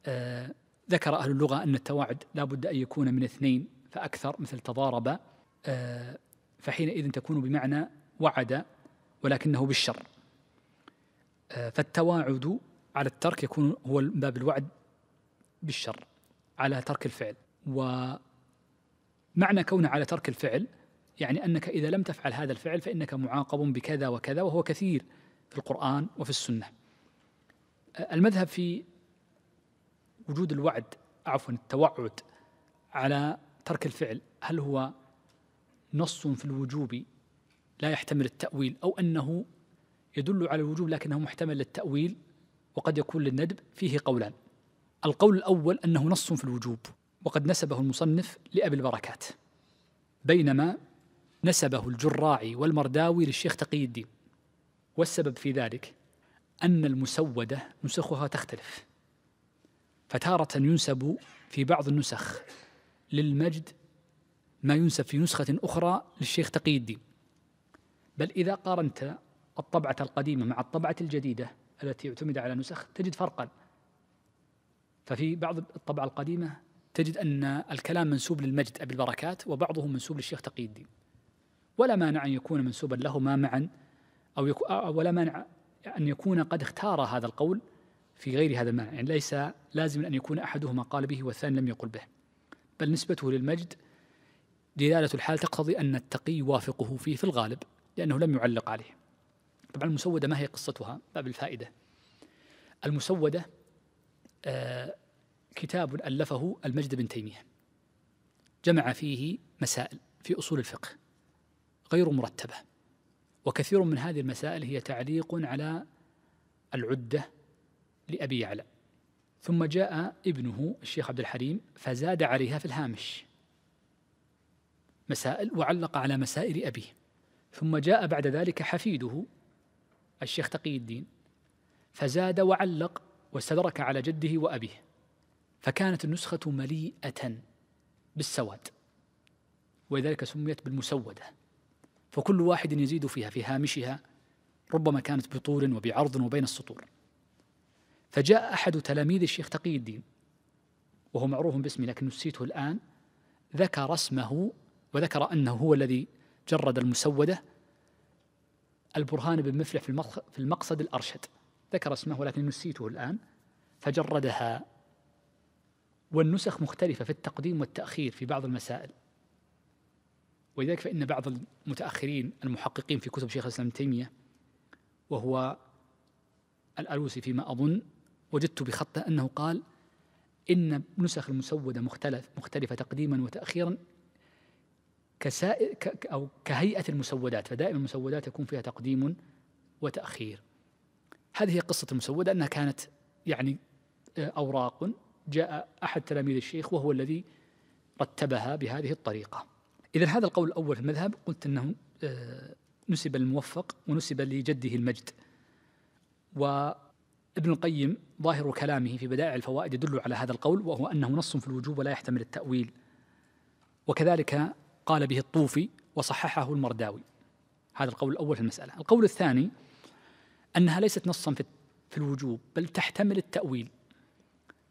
آه، ذكر أهل اللغة أن التواعد لا بد أن يكون من اثنين فأكثر مثل تضارب فحينئذ تكون بمعنى وعد ولكنه بالشر فالتواعد على الترك يكون هو باب الوعد بالشر على ترك الفعل و معنى كونه على ترك الفعل يعني انك اذا لم تفعل هذا الفعل فانك معاقب بكذا وكذا وهو كثير في القران وفي السنه. المذهب في وجود الوعد عفوا التوعد على ترك الفعل هل هو نص في الوجوب لا يحتمل التاويل او انه يدل على الوجوب لكنه محتمل للتاويل وقد يكون للندب فيه قولان. القول الاول انه نص في الوجوب وقد نسبه المصنف لأبي البركات بينما نسبه الجراعي والمرداوي للشيخ تقي الدين والسبب في ذلك أن المسودة نسخها تختلف فتارة ينسب في بعض النسخ للمجد ما ينسب في نسخة أخرى للشيخ تقي الدين بل إذا قارنت الطبعة القديمة مع الطبعة الجديدة التي اعتمد على نسخ تجد فرقا ففي بعض الطبعة القديمة تجد أن الكلام منسوب للمجد أبي البركات وبعضه منسوب للشيخ تقي الدين ولا مانع أن يكون منسوبا لهما معا أو يكو ولا مانع أن يكون قد اختار هذا القول في غير هذا المعنى يعني ليس لازم أن يكون أحدهما قال به والثاني لم يقل به بل نسبته للمجد دلالة الحال تقتضي أن التقي يوافقه فيه في الغالب لأنه لم يعلق عليه طبعا المسودة ما هي قصتها باب الفائدة المسودة آه كتاب ألفه المجد بن تيمية جمع فيه مسائل في أصول الفقه غير مرتبة وكثير من هذه المسائل هي تعليق على العدة لأبي يعلى ثم جاء ابنه الشيخ عبد الحليم فزاد عليها في الهامش مسائل وعلق على مسائل أبيه ثم جاء بعد ذلك حفيده الشيخ تقي الدين فزاد وعلق واستدرك على جده وأبيه فكانت النسخة مليئة بالسواد ولذلك سميت بالمسودة فكل واحد يزيد فيها في هامشها ربما كانت بطول وبعرض وبين السطور فجاء أحد تلاميذ الشيخ تقي الدين وهو معروف باسمه لكن نسيته الآن ذكر اسمه وذكر أنه هو الذي جرد المسودة البرهان بن مفلح في المقصد الأرشد ذكر اسمه ولكن نسيته الآن فجردها والنسخ مختلفة في التقديم والتأخير في بعض المسائل ولذلك فإن بعض المتأخرين المحققين في كتب شيخ الإسلام تيمية وهو الألوسي فيما أظن وجدت بخطه أنه قال إن نسخ المسودة مختلف مختلفة تقديما وتأخيرا كسائر أو كهيئة المسودات فدائما المسودات يكون فيها تقديم وتأخير هذه قصة المسودة أنها كانت يعني آه، أوراق جاء أحد تلاميذ الشيخ وهو الذي رتبها بهذه الطريقة إذا هذا القول الأول في المذهب قلت أنه آه، نسب الموفق ونسب لجده المجد وابن القيم ظاهر كلامه في بدائع الفوائد يدل على هذا القول وهو أنه نص في الوجوب ولا يحتمل التأويل وكذلك قال به الطوفي وصححه المرداوي هذا القول الأول في المسألة القول الثاني أنها ليست نصا في الوجوب بل تحتمل التأويل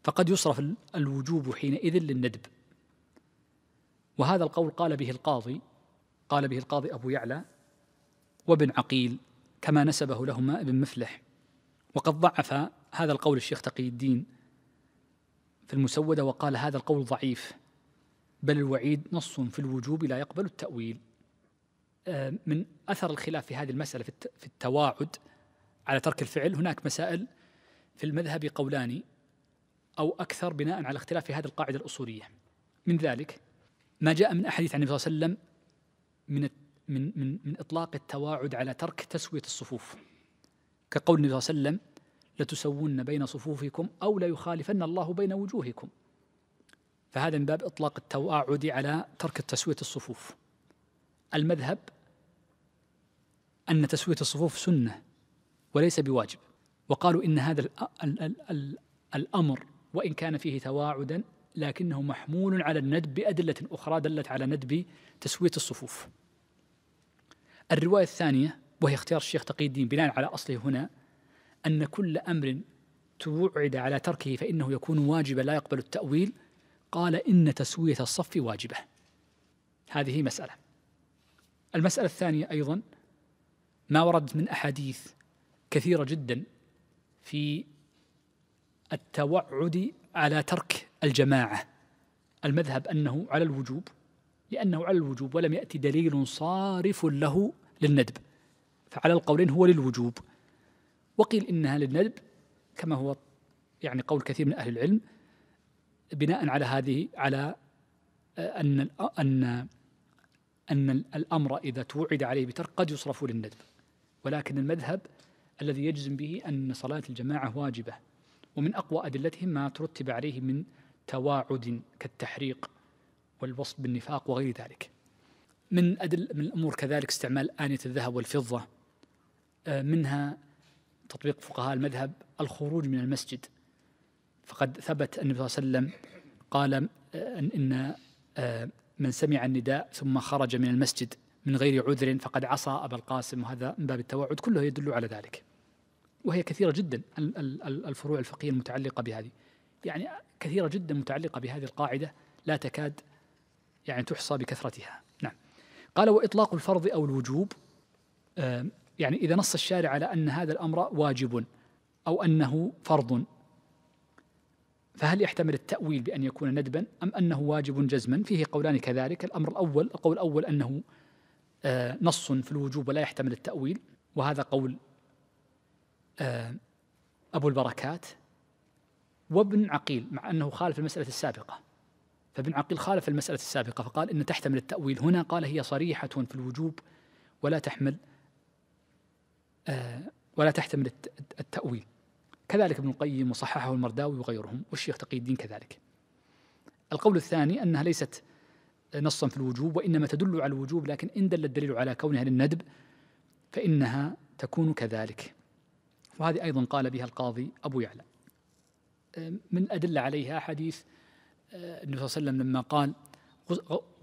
فقد يصرف الوجوب حينئذ للندب وهذا القول قال به القاضي قال به القاضي أبو يعلى وابن عقيل كما نسبه لهما ابن مفلح وقد ضعف هذا القول الشيخ تقي الدين في المسودة وقال هذا القول ضعيف بل الوعيد نص في الوجوب لا يقبل التأويل آه، من أثر الخلاف في هذه المسألة في التواعد على ترك الفعل هناك مسائل في المذهب قولان أو أكثر بناء على اختلاف هذه القاعدة الأصولية من ذلك ما جاء من أحاديث عن النبي صلى الله عليه وسلم من من من من إطلاق التواعد على ترك تسوية الصفوف كقول النبي صلى الله عليه وسلم لتسوون بين صفوفكم أو ليخالفن الله بين وجوهكم فهذا من باب إطلاق التواعد على ترك تسوية الصفوف المذهب أن تسوية الصفوف سنة وليس بواجب وقالوا إن هذا الأمر وإن كان فيه تواعدا لكنه محمول على الندب بأدلة أخرى دلت على ندب تسوية الصفوف الرواية الثانية وهي اختيار الشيخ تقي الدين بناء على أصله هنا أن كل أمر توعد على تركه فإنه يكون واجبا لا يقبل التأويل قال إن تسوية الصف واجبة هذه مسألة المسألة الثانية أيضا ما ورد من أحاديث كثيرة جدا في التوعد على ترك الجماعة المذهب أنه على الوجوب لأنه على الوجوب ولم يأتي دليل صارف له للندب فعلى القولين هو للوجوب وقيل إنها للندب كما هو يعني قول كثير من أهل العلم بناء على هذه على آه، آه، أن أن أن الأمر إذا توعد عليه بترك قد يصرف للندب ولكن المذهب الذي يجزم به أن صلاة الجماعة واجبة ومن أقوى أدلتهم ما ترتب عليه من تواعد كالتحريق والوصف بالنفاق وغير ذلك من أدل من الأمور كذلك استعمال آنية الذهب والفضة آه، منها تطبيق فقهاء المذهب الخروج من المسجد فقد ثبت النبي صلى الله عليه وسلم قال آه، إن آه، من سمع النداء ثم خرج من المسجد من غير عذر فقد عصى أبا القاسم وهذا من باب التوعد كله يدل على ذلك وهي كثيرة جدا الفروع الفقهية المتعلقة بهذه يعني كثيرة جدا متعلقة بهذه القاعدة لا تكاد يعني تحصى بكثرتها نعم قال وإطلاق الفرض أو الوجوب يعني إذا نص الشارع على أن هذا الأمر واجب أو أنه فرض فهل يحتمل التأويل بأن يكون ندبا أم أنه واجب جزما فيه قولان كذلك الأمر الأول القول الأول أنه آه، نص في الوجوب ولا يحتمل التأويل وهذا قول آه، أبو البركات وابن عقيل مع أنه خالف المسألة السابقة فابن عقيل خالف المسألة السابقة فقال إن تحتمل التأويل هنا قال هي صريحة في الوجوب ولا تحمل آه، ولا تحتمل التأويل كذلك ابن القيم وصححه المرداوي وغيرهم والشيخ تقي الدين كذلك القول الثاني أنها ليست نصا في الوجوب وإنما تدل على الوجوب لكن إن دل الدليل على كونها للندب فإنها تكون كذلك وهذه أيضا قال بها القاضي أبو يعلى من أدل عليها حديث آه، النبي صلى الله عليه وسلم لما قال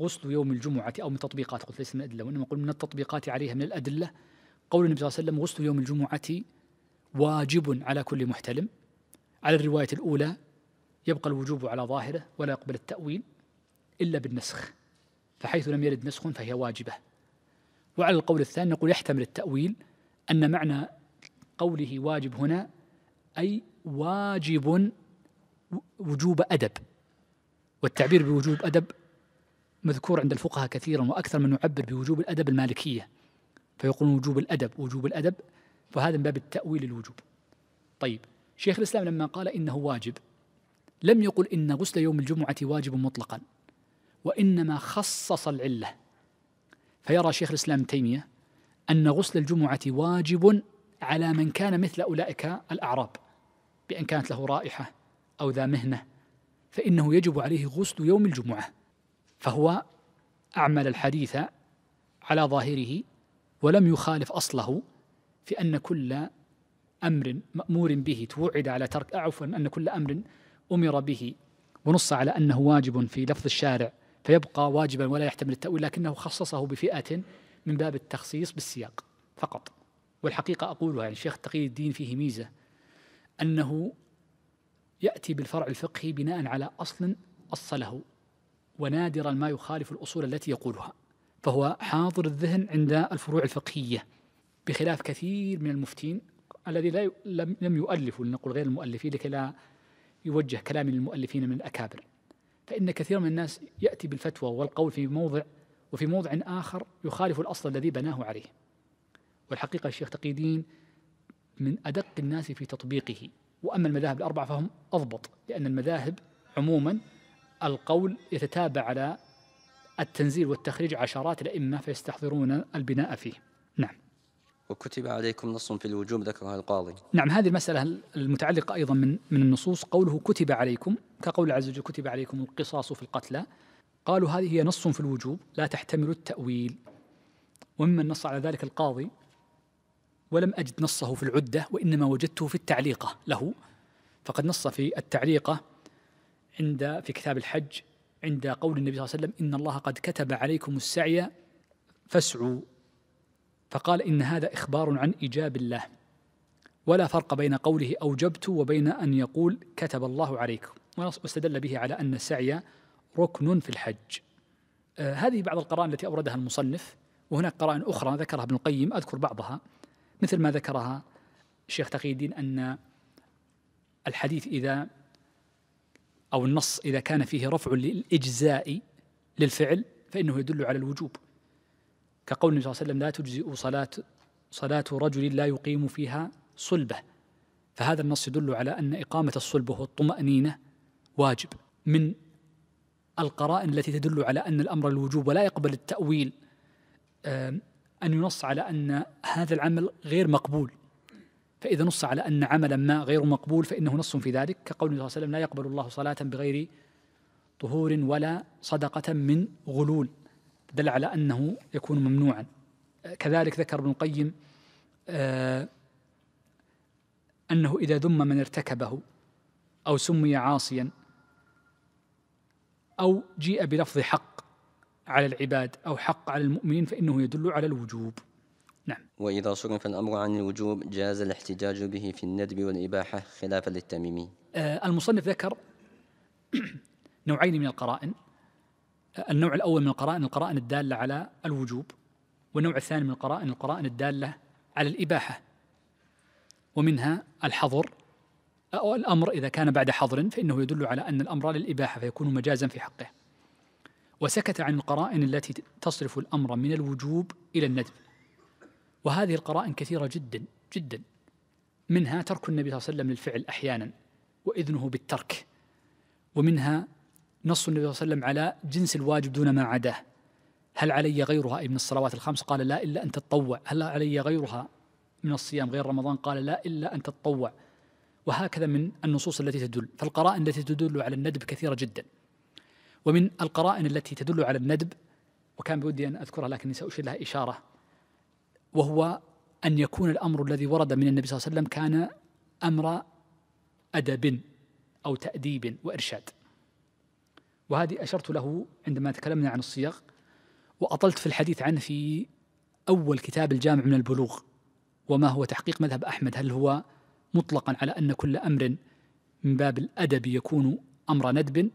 غسل يوم الجمعة أو من تطبيقات قلت ليس من أدلة وإنما قل من التطبيقات عليها من الأدلة قول النبي صلى الله عليه وسلم غسل يوم الجمعة واجب على كل محتلم على الرواية الأولى يبقى الوجوب على ظاهره ولا يقبل التأويل إلا بالنسخ فحيث لم يرد نسخ فهي واجبة وعلى القول الثاني نقول يحتمل التأويل أن معنى قوله واجب هنا أي واجب وجوب أدب والتعبير بوجوب أدب مذكور عند الفقهاء كثيرا وأكثر من يعبر بوجوب الأدب المالكية فيقولون وجوب الأدب وجوب الأدب فهذا من باب التأويل الوجوب طيب شيخ الإسلام لما قال إنه واجب لم يقل إن غسل يوم الجمعة واجب مطلقا وإنما خصص العلة فيرى شيخ الإسلام تيمية أن غسل الجمعة واجب على من كان مثل أولئك الأعراب بأن كانت له رائحة أو ذا مهنة فإنه يجب عليه غسل يوم الجمعة فهو أعمل الحديث على ظاهره ولم يخالف أصله في أن كل أمر مأمور به توعد على ترك عفوا أن كل أمر أمر به ونص على أنه واجب في لفظ الشارع فيبقى واجبا ولا يحتمل التأويل لكنه خصصه بفئة من باب التخصيص بالسياق فقط والحقيقة أقولها يعني الشيخ تقي الدين فيه ميزة أنه يأتي بالفرع الفقهي بناء على أصل أصله ونادرا ما يخالف الأصول التي يقولها فهو حاضر الذهن عند الفروع الفقهية بخلاف كثير من المفتين الذي لا لم, يؤلف يؤلفوا لنقول غير المؤلفين لكي لا يوجه كلام المؤلفين من الأكابر فإن كثير من الناس يأتي بالفتوى والقول في موضع وفي موضع آخر يخالف الأصل الذي بناه عليه والحقيقة الشيخ تقيدين من أدق الناس في تطبيقه وأما المذاهب الأربعة فهم أضبط لأن المذاهب عموما القول يتتابع على التنزيل والتخريج عشرات الأئمة فيستحضرون البناء فيه نعم وكتب عليكم نص في الوجوب ذكرها القاضي نعم هذه المسألة المتعلقة أيضا من, من النصوص قوله كتب عليكم كقول عز وجل كتب عليكم القصاص في القتلى قالوا هذه هي نص في الوجوب لا تحتمل التأويل وممن نص على ذلك القاضي ولم أجد نصه في العدة وإنما وجدته في التعليقة له فقد نص في التعليقة عند في كتاب الحج عند قول النبي صلى الله عليه وسلم إن الله قد كتب عليكم السعي فاسعوا فقال إن هذا إخبار عن إيجاب الله ولا فرق بين قوله أوجبت وبين أن يقول كتب الله عليكم واستدل به على أن السعي ركن في الحج آه، هذه بعض القرائن التي أوردها المصنف وهناك قرائن أخرى ذكرها ابن القيم أذكر بعضها مثل ما ذكرها الشيخ تقي الدين أن الحديث إذا أو النص إذا كان فيه رفع للإجزاء للفعل فإنه يدل على الوجوب كقول النبي صلى الله عليه وسلم لا تجزئ صلاة صلاة رجل لا يقيم فيها صلبة فهذا النص يدل على أن إقامة الصلبة والطمأنينة واجب من القرائن التي تدل على أن الأمر الوجوب ولا يقبل التأويل أن ينص على أن هذا العمل غير مقبول فإذا نص على أن عملا ما غير مقبول فإنه نص في ذلك كقول صلى الله عليه وسلم لا يقبل الله صلاة بغير طهور ولا صدقة من غلول دل على أنه يكون ممنوعا كذلك ذكر ابن القيم آه، أنه إذا ذم من ارتكبه أو سمي عاصيا أو جيء بلفظ حق على العباد أو حق على المؤمنين فإنه يدل على الوجوب نعم وإذا صرف الأمر عن الوجوب جاز الاحتجاج به في الندب والإباحة خلافا للتميمي آه المصنف ذكر نوعين من القرائن آه، النوع الأول من القرائن القرائن الدالة على الوجوب والنوع الثاني من القرائن القرائن الدالة على الإباحة ومنها الحظر أو آه، الأمر إذا كان بعد حظر فإنه يدل على أن الأمر للإباحة فيكون مجازا في حقه وسكت عن القرائن التي تصرف الأمر من الوجوب إلى الندب وهذه القرائن كثيرة جدا جدا منها ترك النبي صلى الله عليه وسلم للفعل أحيانا وإذنه بالترك ومنها نص النبي صلى الله عليه وسلم على جنس الواجب دون ما عداه هل علي غيرها أي من الصلوات الخمس قال لا إلا أن تتطوع هل علي غيرها من الصيام غير رمضان قال لا إلا أن تتطوع وهكذا من النصوص التي تدل فالقرائن التي تدل على الندب كثيرة جداً ومن القرائن التي تدل على الندب وكان بودي أن أذكرها لكني سأشير لها إشارة وهو أن يكون الأمر الذي ورد من النبي صلى الله عليه وسلم كان أمر أدب أو تأديب وإرشاد وهذه أشرت له عندما تكلمنا عن الصيغ وأطلت في الحديث عنه في أول كتاب الجامع من البلوغ وما هو تحقيق مذهب أحمد هل هو مطلقا على أن كل أمر من باب الأدب يكون أمر ندب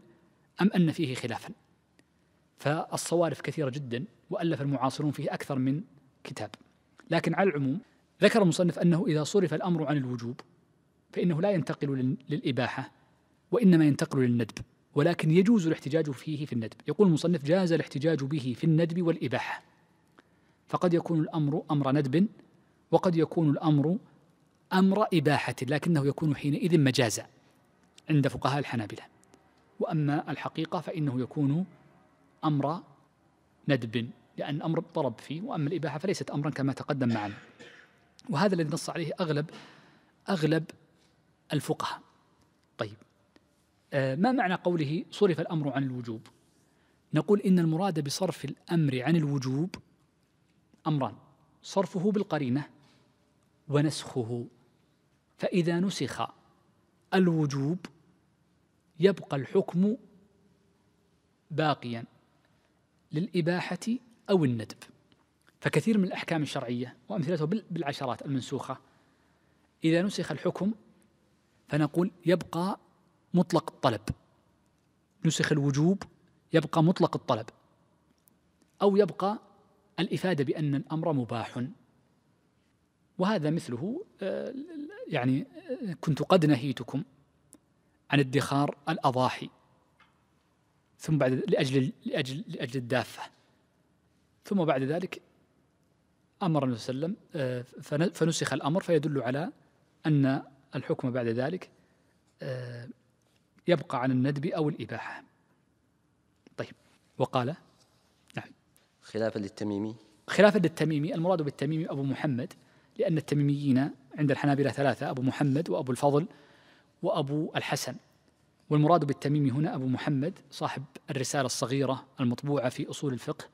أم أن فيه خلافا فالصوارف كثيرة جدا وألف المعاصرون فيه أكثر من كتاب لكن على العموم ذكر المصنف أنه إذا صرف الأمر عن الوجوب فإنه لا ينتقل للإباحة وإنما ينتقل للندب ولكن يجوز الاحتجاج فيه في الندب يقول المصنف جاز الاحتجاج به في الندب والإباحة فقد يكون الأمر أمر ندب وقد يكون الأمر أمر إباحة لكنه يكون حينئذ مجازا عند فقهاء الحنابلة وأما الحقيقة فإنه يكون أمر ندب لأن أمر طلب فيه وأما الإباحة فليست أمرا كما تقدم معنا وهذا الذي نص عليه أغلب أغلب الفقهاء طيب آه، ما معنى قوله صرف الأمر عن الوجوب نقول إن المراد بصرف الأمر عن الوجوب أمران صرفه بالقرينة ونسخه فإذا نسخ الوجوب يبقى الحكم باقيا للإباحة أو الندب فكثير من الأحكام الشرعية وأمثلته بالعشرات المنسوخة إذا نسخ الحكم فنقول يبقى مطلق الطلب نسخ الوجوب يبقى مطلق الطلب أو يبقى الإفادة بأن الأمر مباح وهذا مثله آه، يعني آه، كنت قد نهيتكم عن ادخار الأضاحي ثم بعد لأجل لأجل لأجل الدافة ثم بعد ذلك أمر النبي صلى الله عليه وسلم آه، فنسخ الأمر فيدل على أن الحكم بعد ذلك آه، يبقى عن الندب أو الإباحة طيب وقال نعم خلافا للتميمي خلافا للتميمي المراد بالتميمي أبو محمد لأن التميميين عند الحنابلة ثلاثة أبو محمد وأبو الفضل وأبو الحسن والمراد بالتميمي هنا أبو محمد صاحب الرسالة الصغيرة المطبوعة في أصول الفقه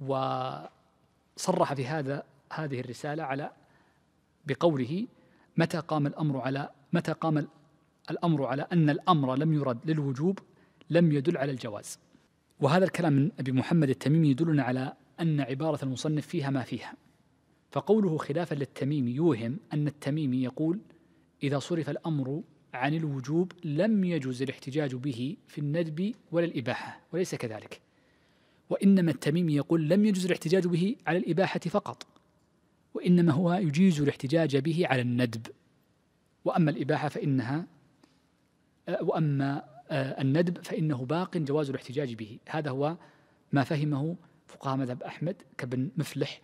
وصرح في هذا هذه الرسالة على بقوله متى قام الأمر على متى قام الأمر على أن الأمر لم يرد للوجوب لم يدل على الجواز وهذا الكلام من أبي محمد التميمي يدلنا على أن عبارة المصنف فيها ما فيها فقوله خلافا للتميمي يوهم أن التميمي يقول إذا صرف الأمر عن الوجوب لم يجوز الاحتجاج به في الندب ولا الإباحة وليس كذلك وإنما التميمي يقول لم يجوز الاحتجاج به على الإباحة فقط وإنما هو يجيز الاحتجاج به على الندب وأما الإباحة فإنها وأما آه، الندب فإنه باق جواز الاحتجاج به هذا هو ما فهمه فقهاء مذهب أحمد كابن مفلح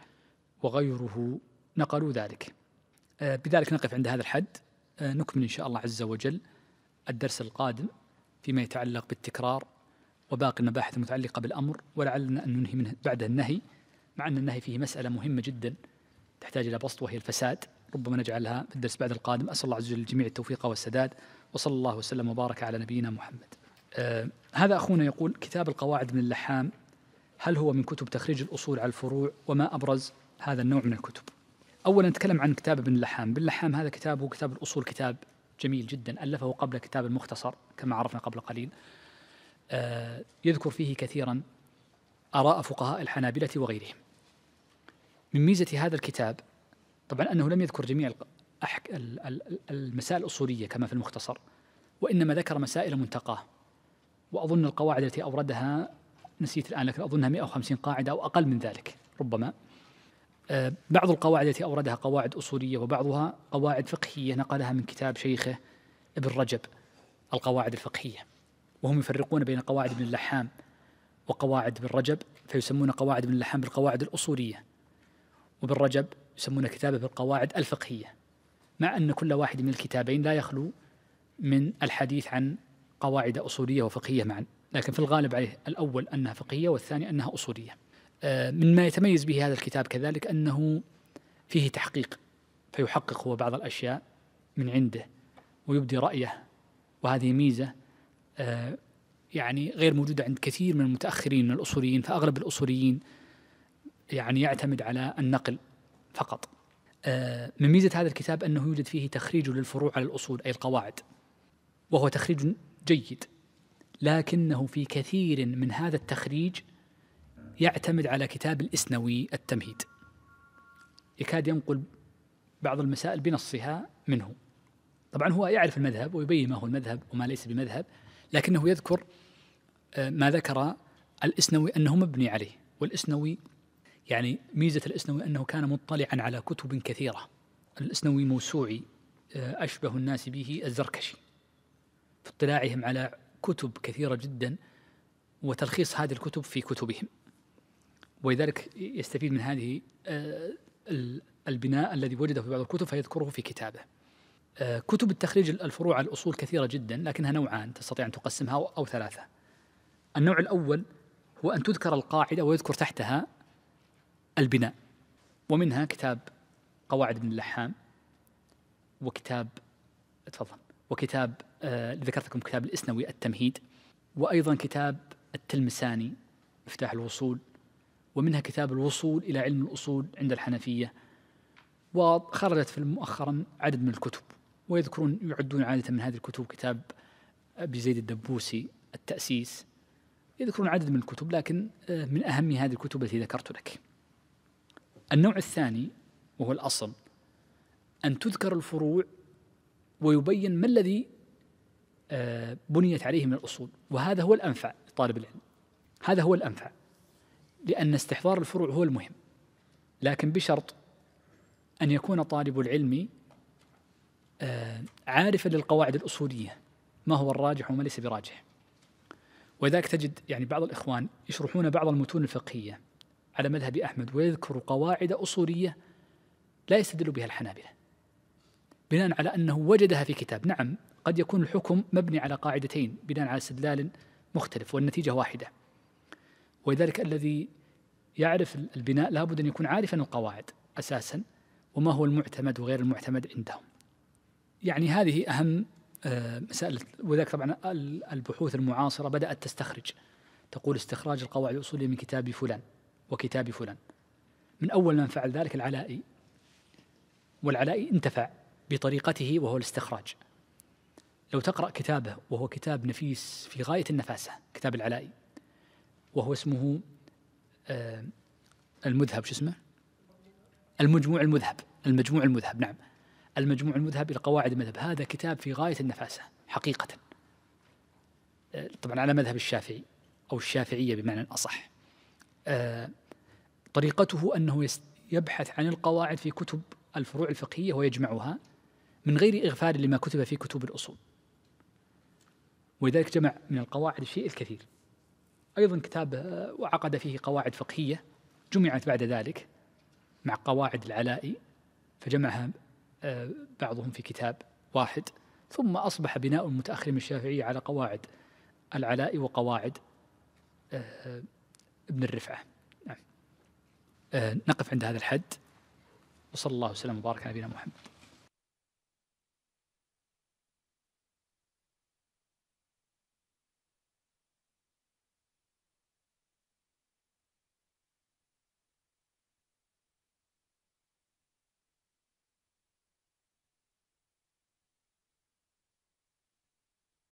وغيره نقلوا ذلك آه، بذلك نقف عند هذا الحد آه، نكمل إن شاء الله عز وجل الدرس القادم فيما يتعلق بالتكرار وباقي المباحث المتعلقة بالأمر ولعلنا أن ننهي منه بعد النهي مع أن النهي فيه مسألة مهمة جدا تحتاج إلى بسط وهي الفساد ربما نجعلها في الدرس بعد القادم أسأل الله عز وجل الجميع التوفيق والسداد وصلى الله وسلم وبارك على نبينا محمد آه هذا أخونا يقول كتاب القواعد من اللحام هل هو من كتب تخريج الأصول على الفروع وما أبرز هذا النوع من الكتب اولا نتكلم عن كتاب ابن اللحام، ابن اللحام هذا كتاب هو كتاب الاصول كتاب جميل جدا الفه قبل كتاب المختصر كما عرفنا قبل قليل. آه يذكر فيه كثيرا اراء فقهاء الحنابله وغيرهم. من ميزه هذا الكتاب طبعا انه لم يذكر جميع المسائل الاصوليه كما في المختصر وانما ذكر مسائل منتقاه واظن القواعد التي اوردها نسيت الان لكن اظنها 150 قاعده او اقل من ذلك ربما آه، بعض القواعد التي أوردها قواعد أصولية وبعضها قواعد فقهية نقلها من كتاب شيخه ابن رجب القواعد الفقهية وهم يفرقون بين قواعد ابن اللحام وقواعد ابن رجب فيسمون قواعد ابن اللحام بالقواعد الأصولية وابن رجب يسمون كتابه بالقواعد الفقهية مع أن كل واحد من الكتابين لا يخلو من الحديث عن قواعد أصولية وفقهية معا لكن في الغالب عليه الأول أنها فقهية والثاني أنها أصولية مما يتميز به هذا الكتاب كذلك أنه فيه تحقيق فيحقق هو بعض الأشياء من عنده ويبدي رأيه وهذه ميزة آه، يعني غير موجودة عند كثير من المتأخرين من الأصوليين فأغلب الأصوليين يعني يعتمد على النقل فقط آه، من ميزة هذا الكتاب أنه يوجد فيه تخريج للفروع على الأصول أي القواعد وهو تخريج جيد لكنه في كثير من هذا التخريج يعتمد على كتاب الإسنوي التمهيد يكاد ينقل بعض المسائل بنصها منه طبعا هو يعرف المذهب ويبين ما هو المذهب وما ليس بمذهب لكنه يذكر آه، ما ذكر الإسنوي أنه مبني عليه والإسنوي يعني ميزة الإسنوي أنه كان مطلعا على كتب كثيرة الإسنوي موسوعي آه، أشبه الناس به الزركشي في اطلاعهم على كتب كثيرة جدا وتلخيص هذه الكتب في كتبهم ولذلك يستفيد من هذه آه، البناء الذي وجده في بعض الكتب فيذكره في كتابه آه، كتب التخريج الفروع على الأصول كثيرة جدا لكنها نوعان تستطيع أن تقسمها أو ثلاثة النوع الأول هو أن تذكر القاعدة ويذكر تحتها البناء ومنها كتاب قواعد ابن اللحام وكتاب تفضل وكتاب آه ذكرت لكم كتاب الإسنوي التمهيد وأيضا كتاب التلمساني مفتاح الوصول ومنها كتاب الوصول إلى علم الأصول عند الحنفية وخرجت في مؤخرا عدد من الكتب ويذكرون يعدون عادة من هذه الكتب كتاب أبي زيد الدبوسي التأسيس يذكرون عدد من الكتب لكن آه، من أهم هذه الكتب التي ذكرت لك النوع الثاني وهو الأصل أن تذكر الفروع ويبين ما الذي آه، بنيت عليه من الأصول وهذا هو الأنفع لطالب العلم هذا هو الأنفع لأن استحضار الفروع هو المهم لكن بشرط أن يكون طالب العلم آه، عارفا للقواعد الأصولية ما هو الراجح وما ليس براجح وذاك تجد يعني بعض الإخوان يشرحون بعض المتون الفقهية على مذهب أحمد ويذكر قواعد أصولية لا يستدل بها الحنابلة بناء على أنه وجدها في كتاب نعم قد يكون الحكم مبني على قاعدتين بناء على استدلال مختلف والنتيجة واحدة ولذلك الذي يعرف البناء لابد أن يكون عارفا القواعد أساسا وما هو المعتمد وغير المعتمد عندهم يعني هذه أهم آه، مسألة وذلك طبعا البحوث المعاصرة بدأت تستخرج تقول استخراج القواعد الأصولية من كتاب فلان وكتاب فلان من أول من فعل ذلك العلائي والعلائي انتفع بطريقته وهو الاستخراج لو تقرأ كتابه وهو كتاب نفيس في غاية النفاسة كتاب العلائي وهو اسمه آه، المذهب شو اسمه المجموع المذهب المجموع المذهب نعم المجموع المذهب إلى قواعد المذهب هذا كتاب في غاية النفاسة حقيقة آه، طبعا على مذهب الشافعي أو الشافعية بمعنى أصح آه، طريقته أنه يبحث عن القواعد في كتب الفروع الفقهية ويجمعها من غير إغفال لما كتب في كتب الأصول ولذلك جمع من القواعد الشيء الكثير أيضا كتاب آه، وعقد فيه قواعد فقهية جمعت بعد ذلك مع قواعد العلائي فجمعها آه، بعضهم في كتاب واحد ثم أصبح بناء المتأخر من الشافعية على قواعد العلاء وقواعد آه، ابن الرفعة نعم. نقف عند هذا الحد وصلى الله وسلم وبارك على نبينا محمد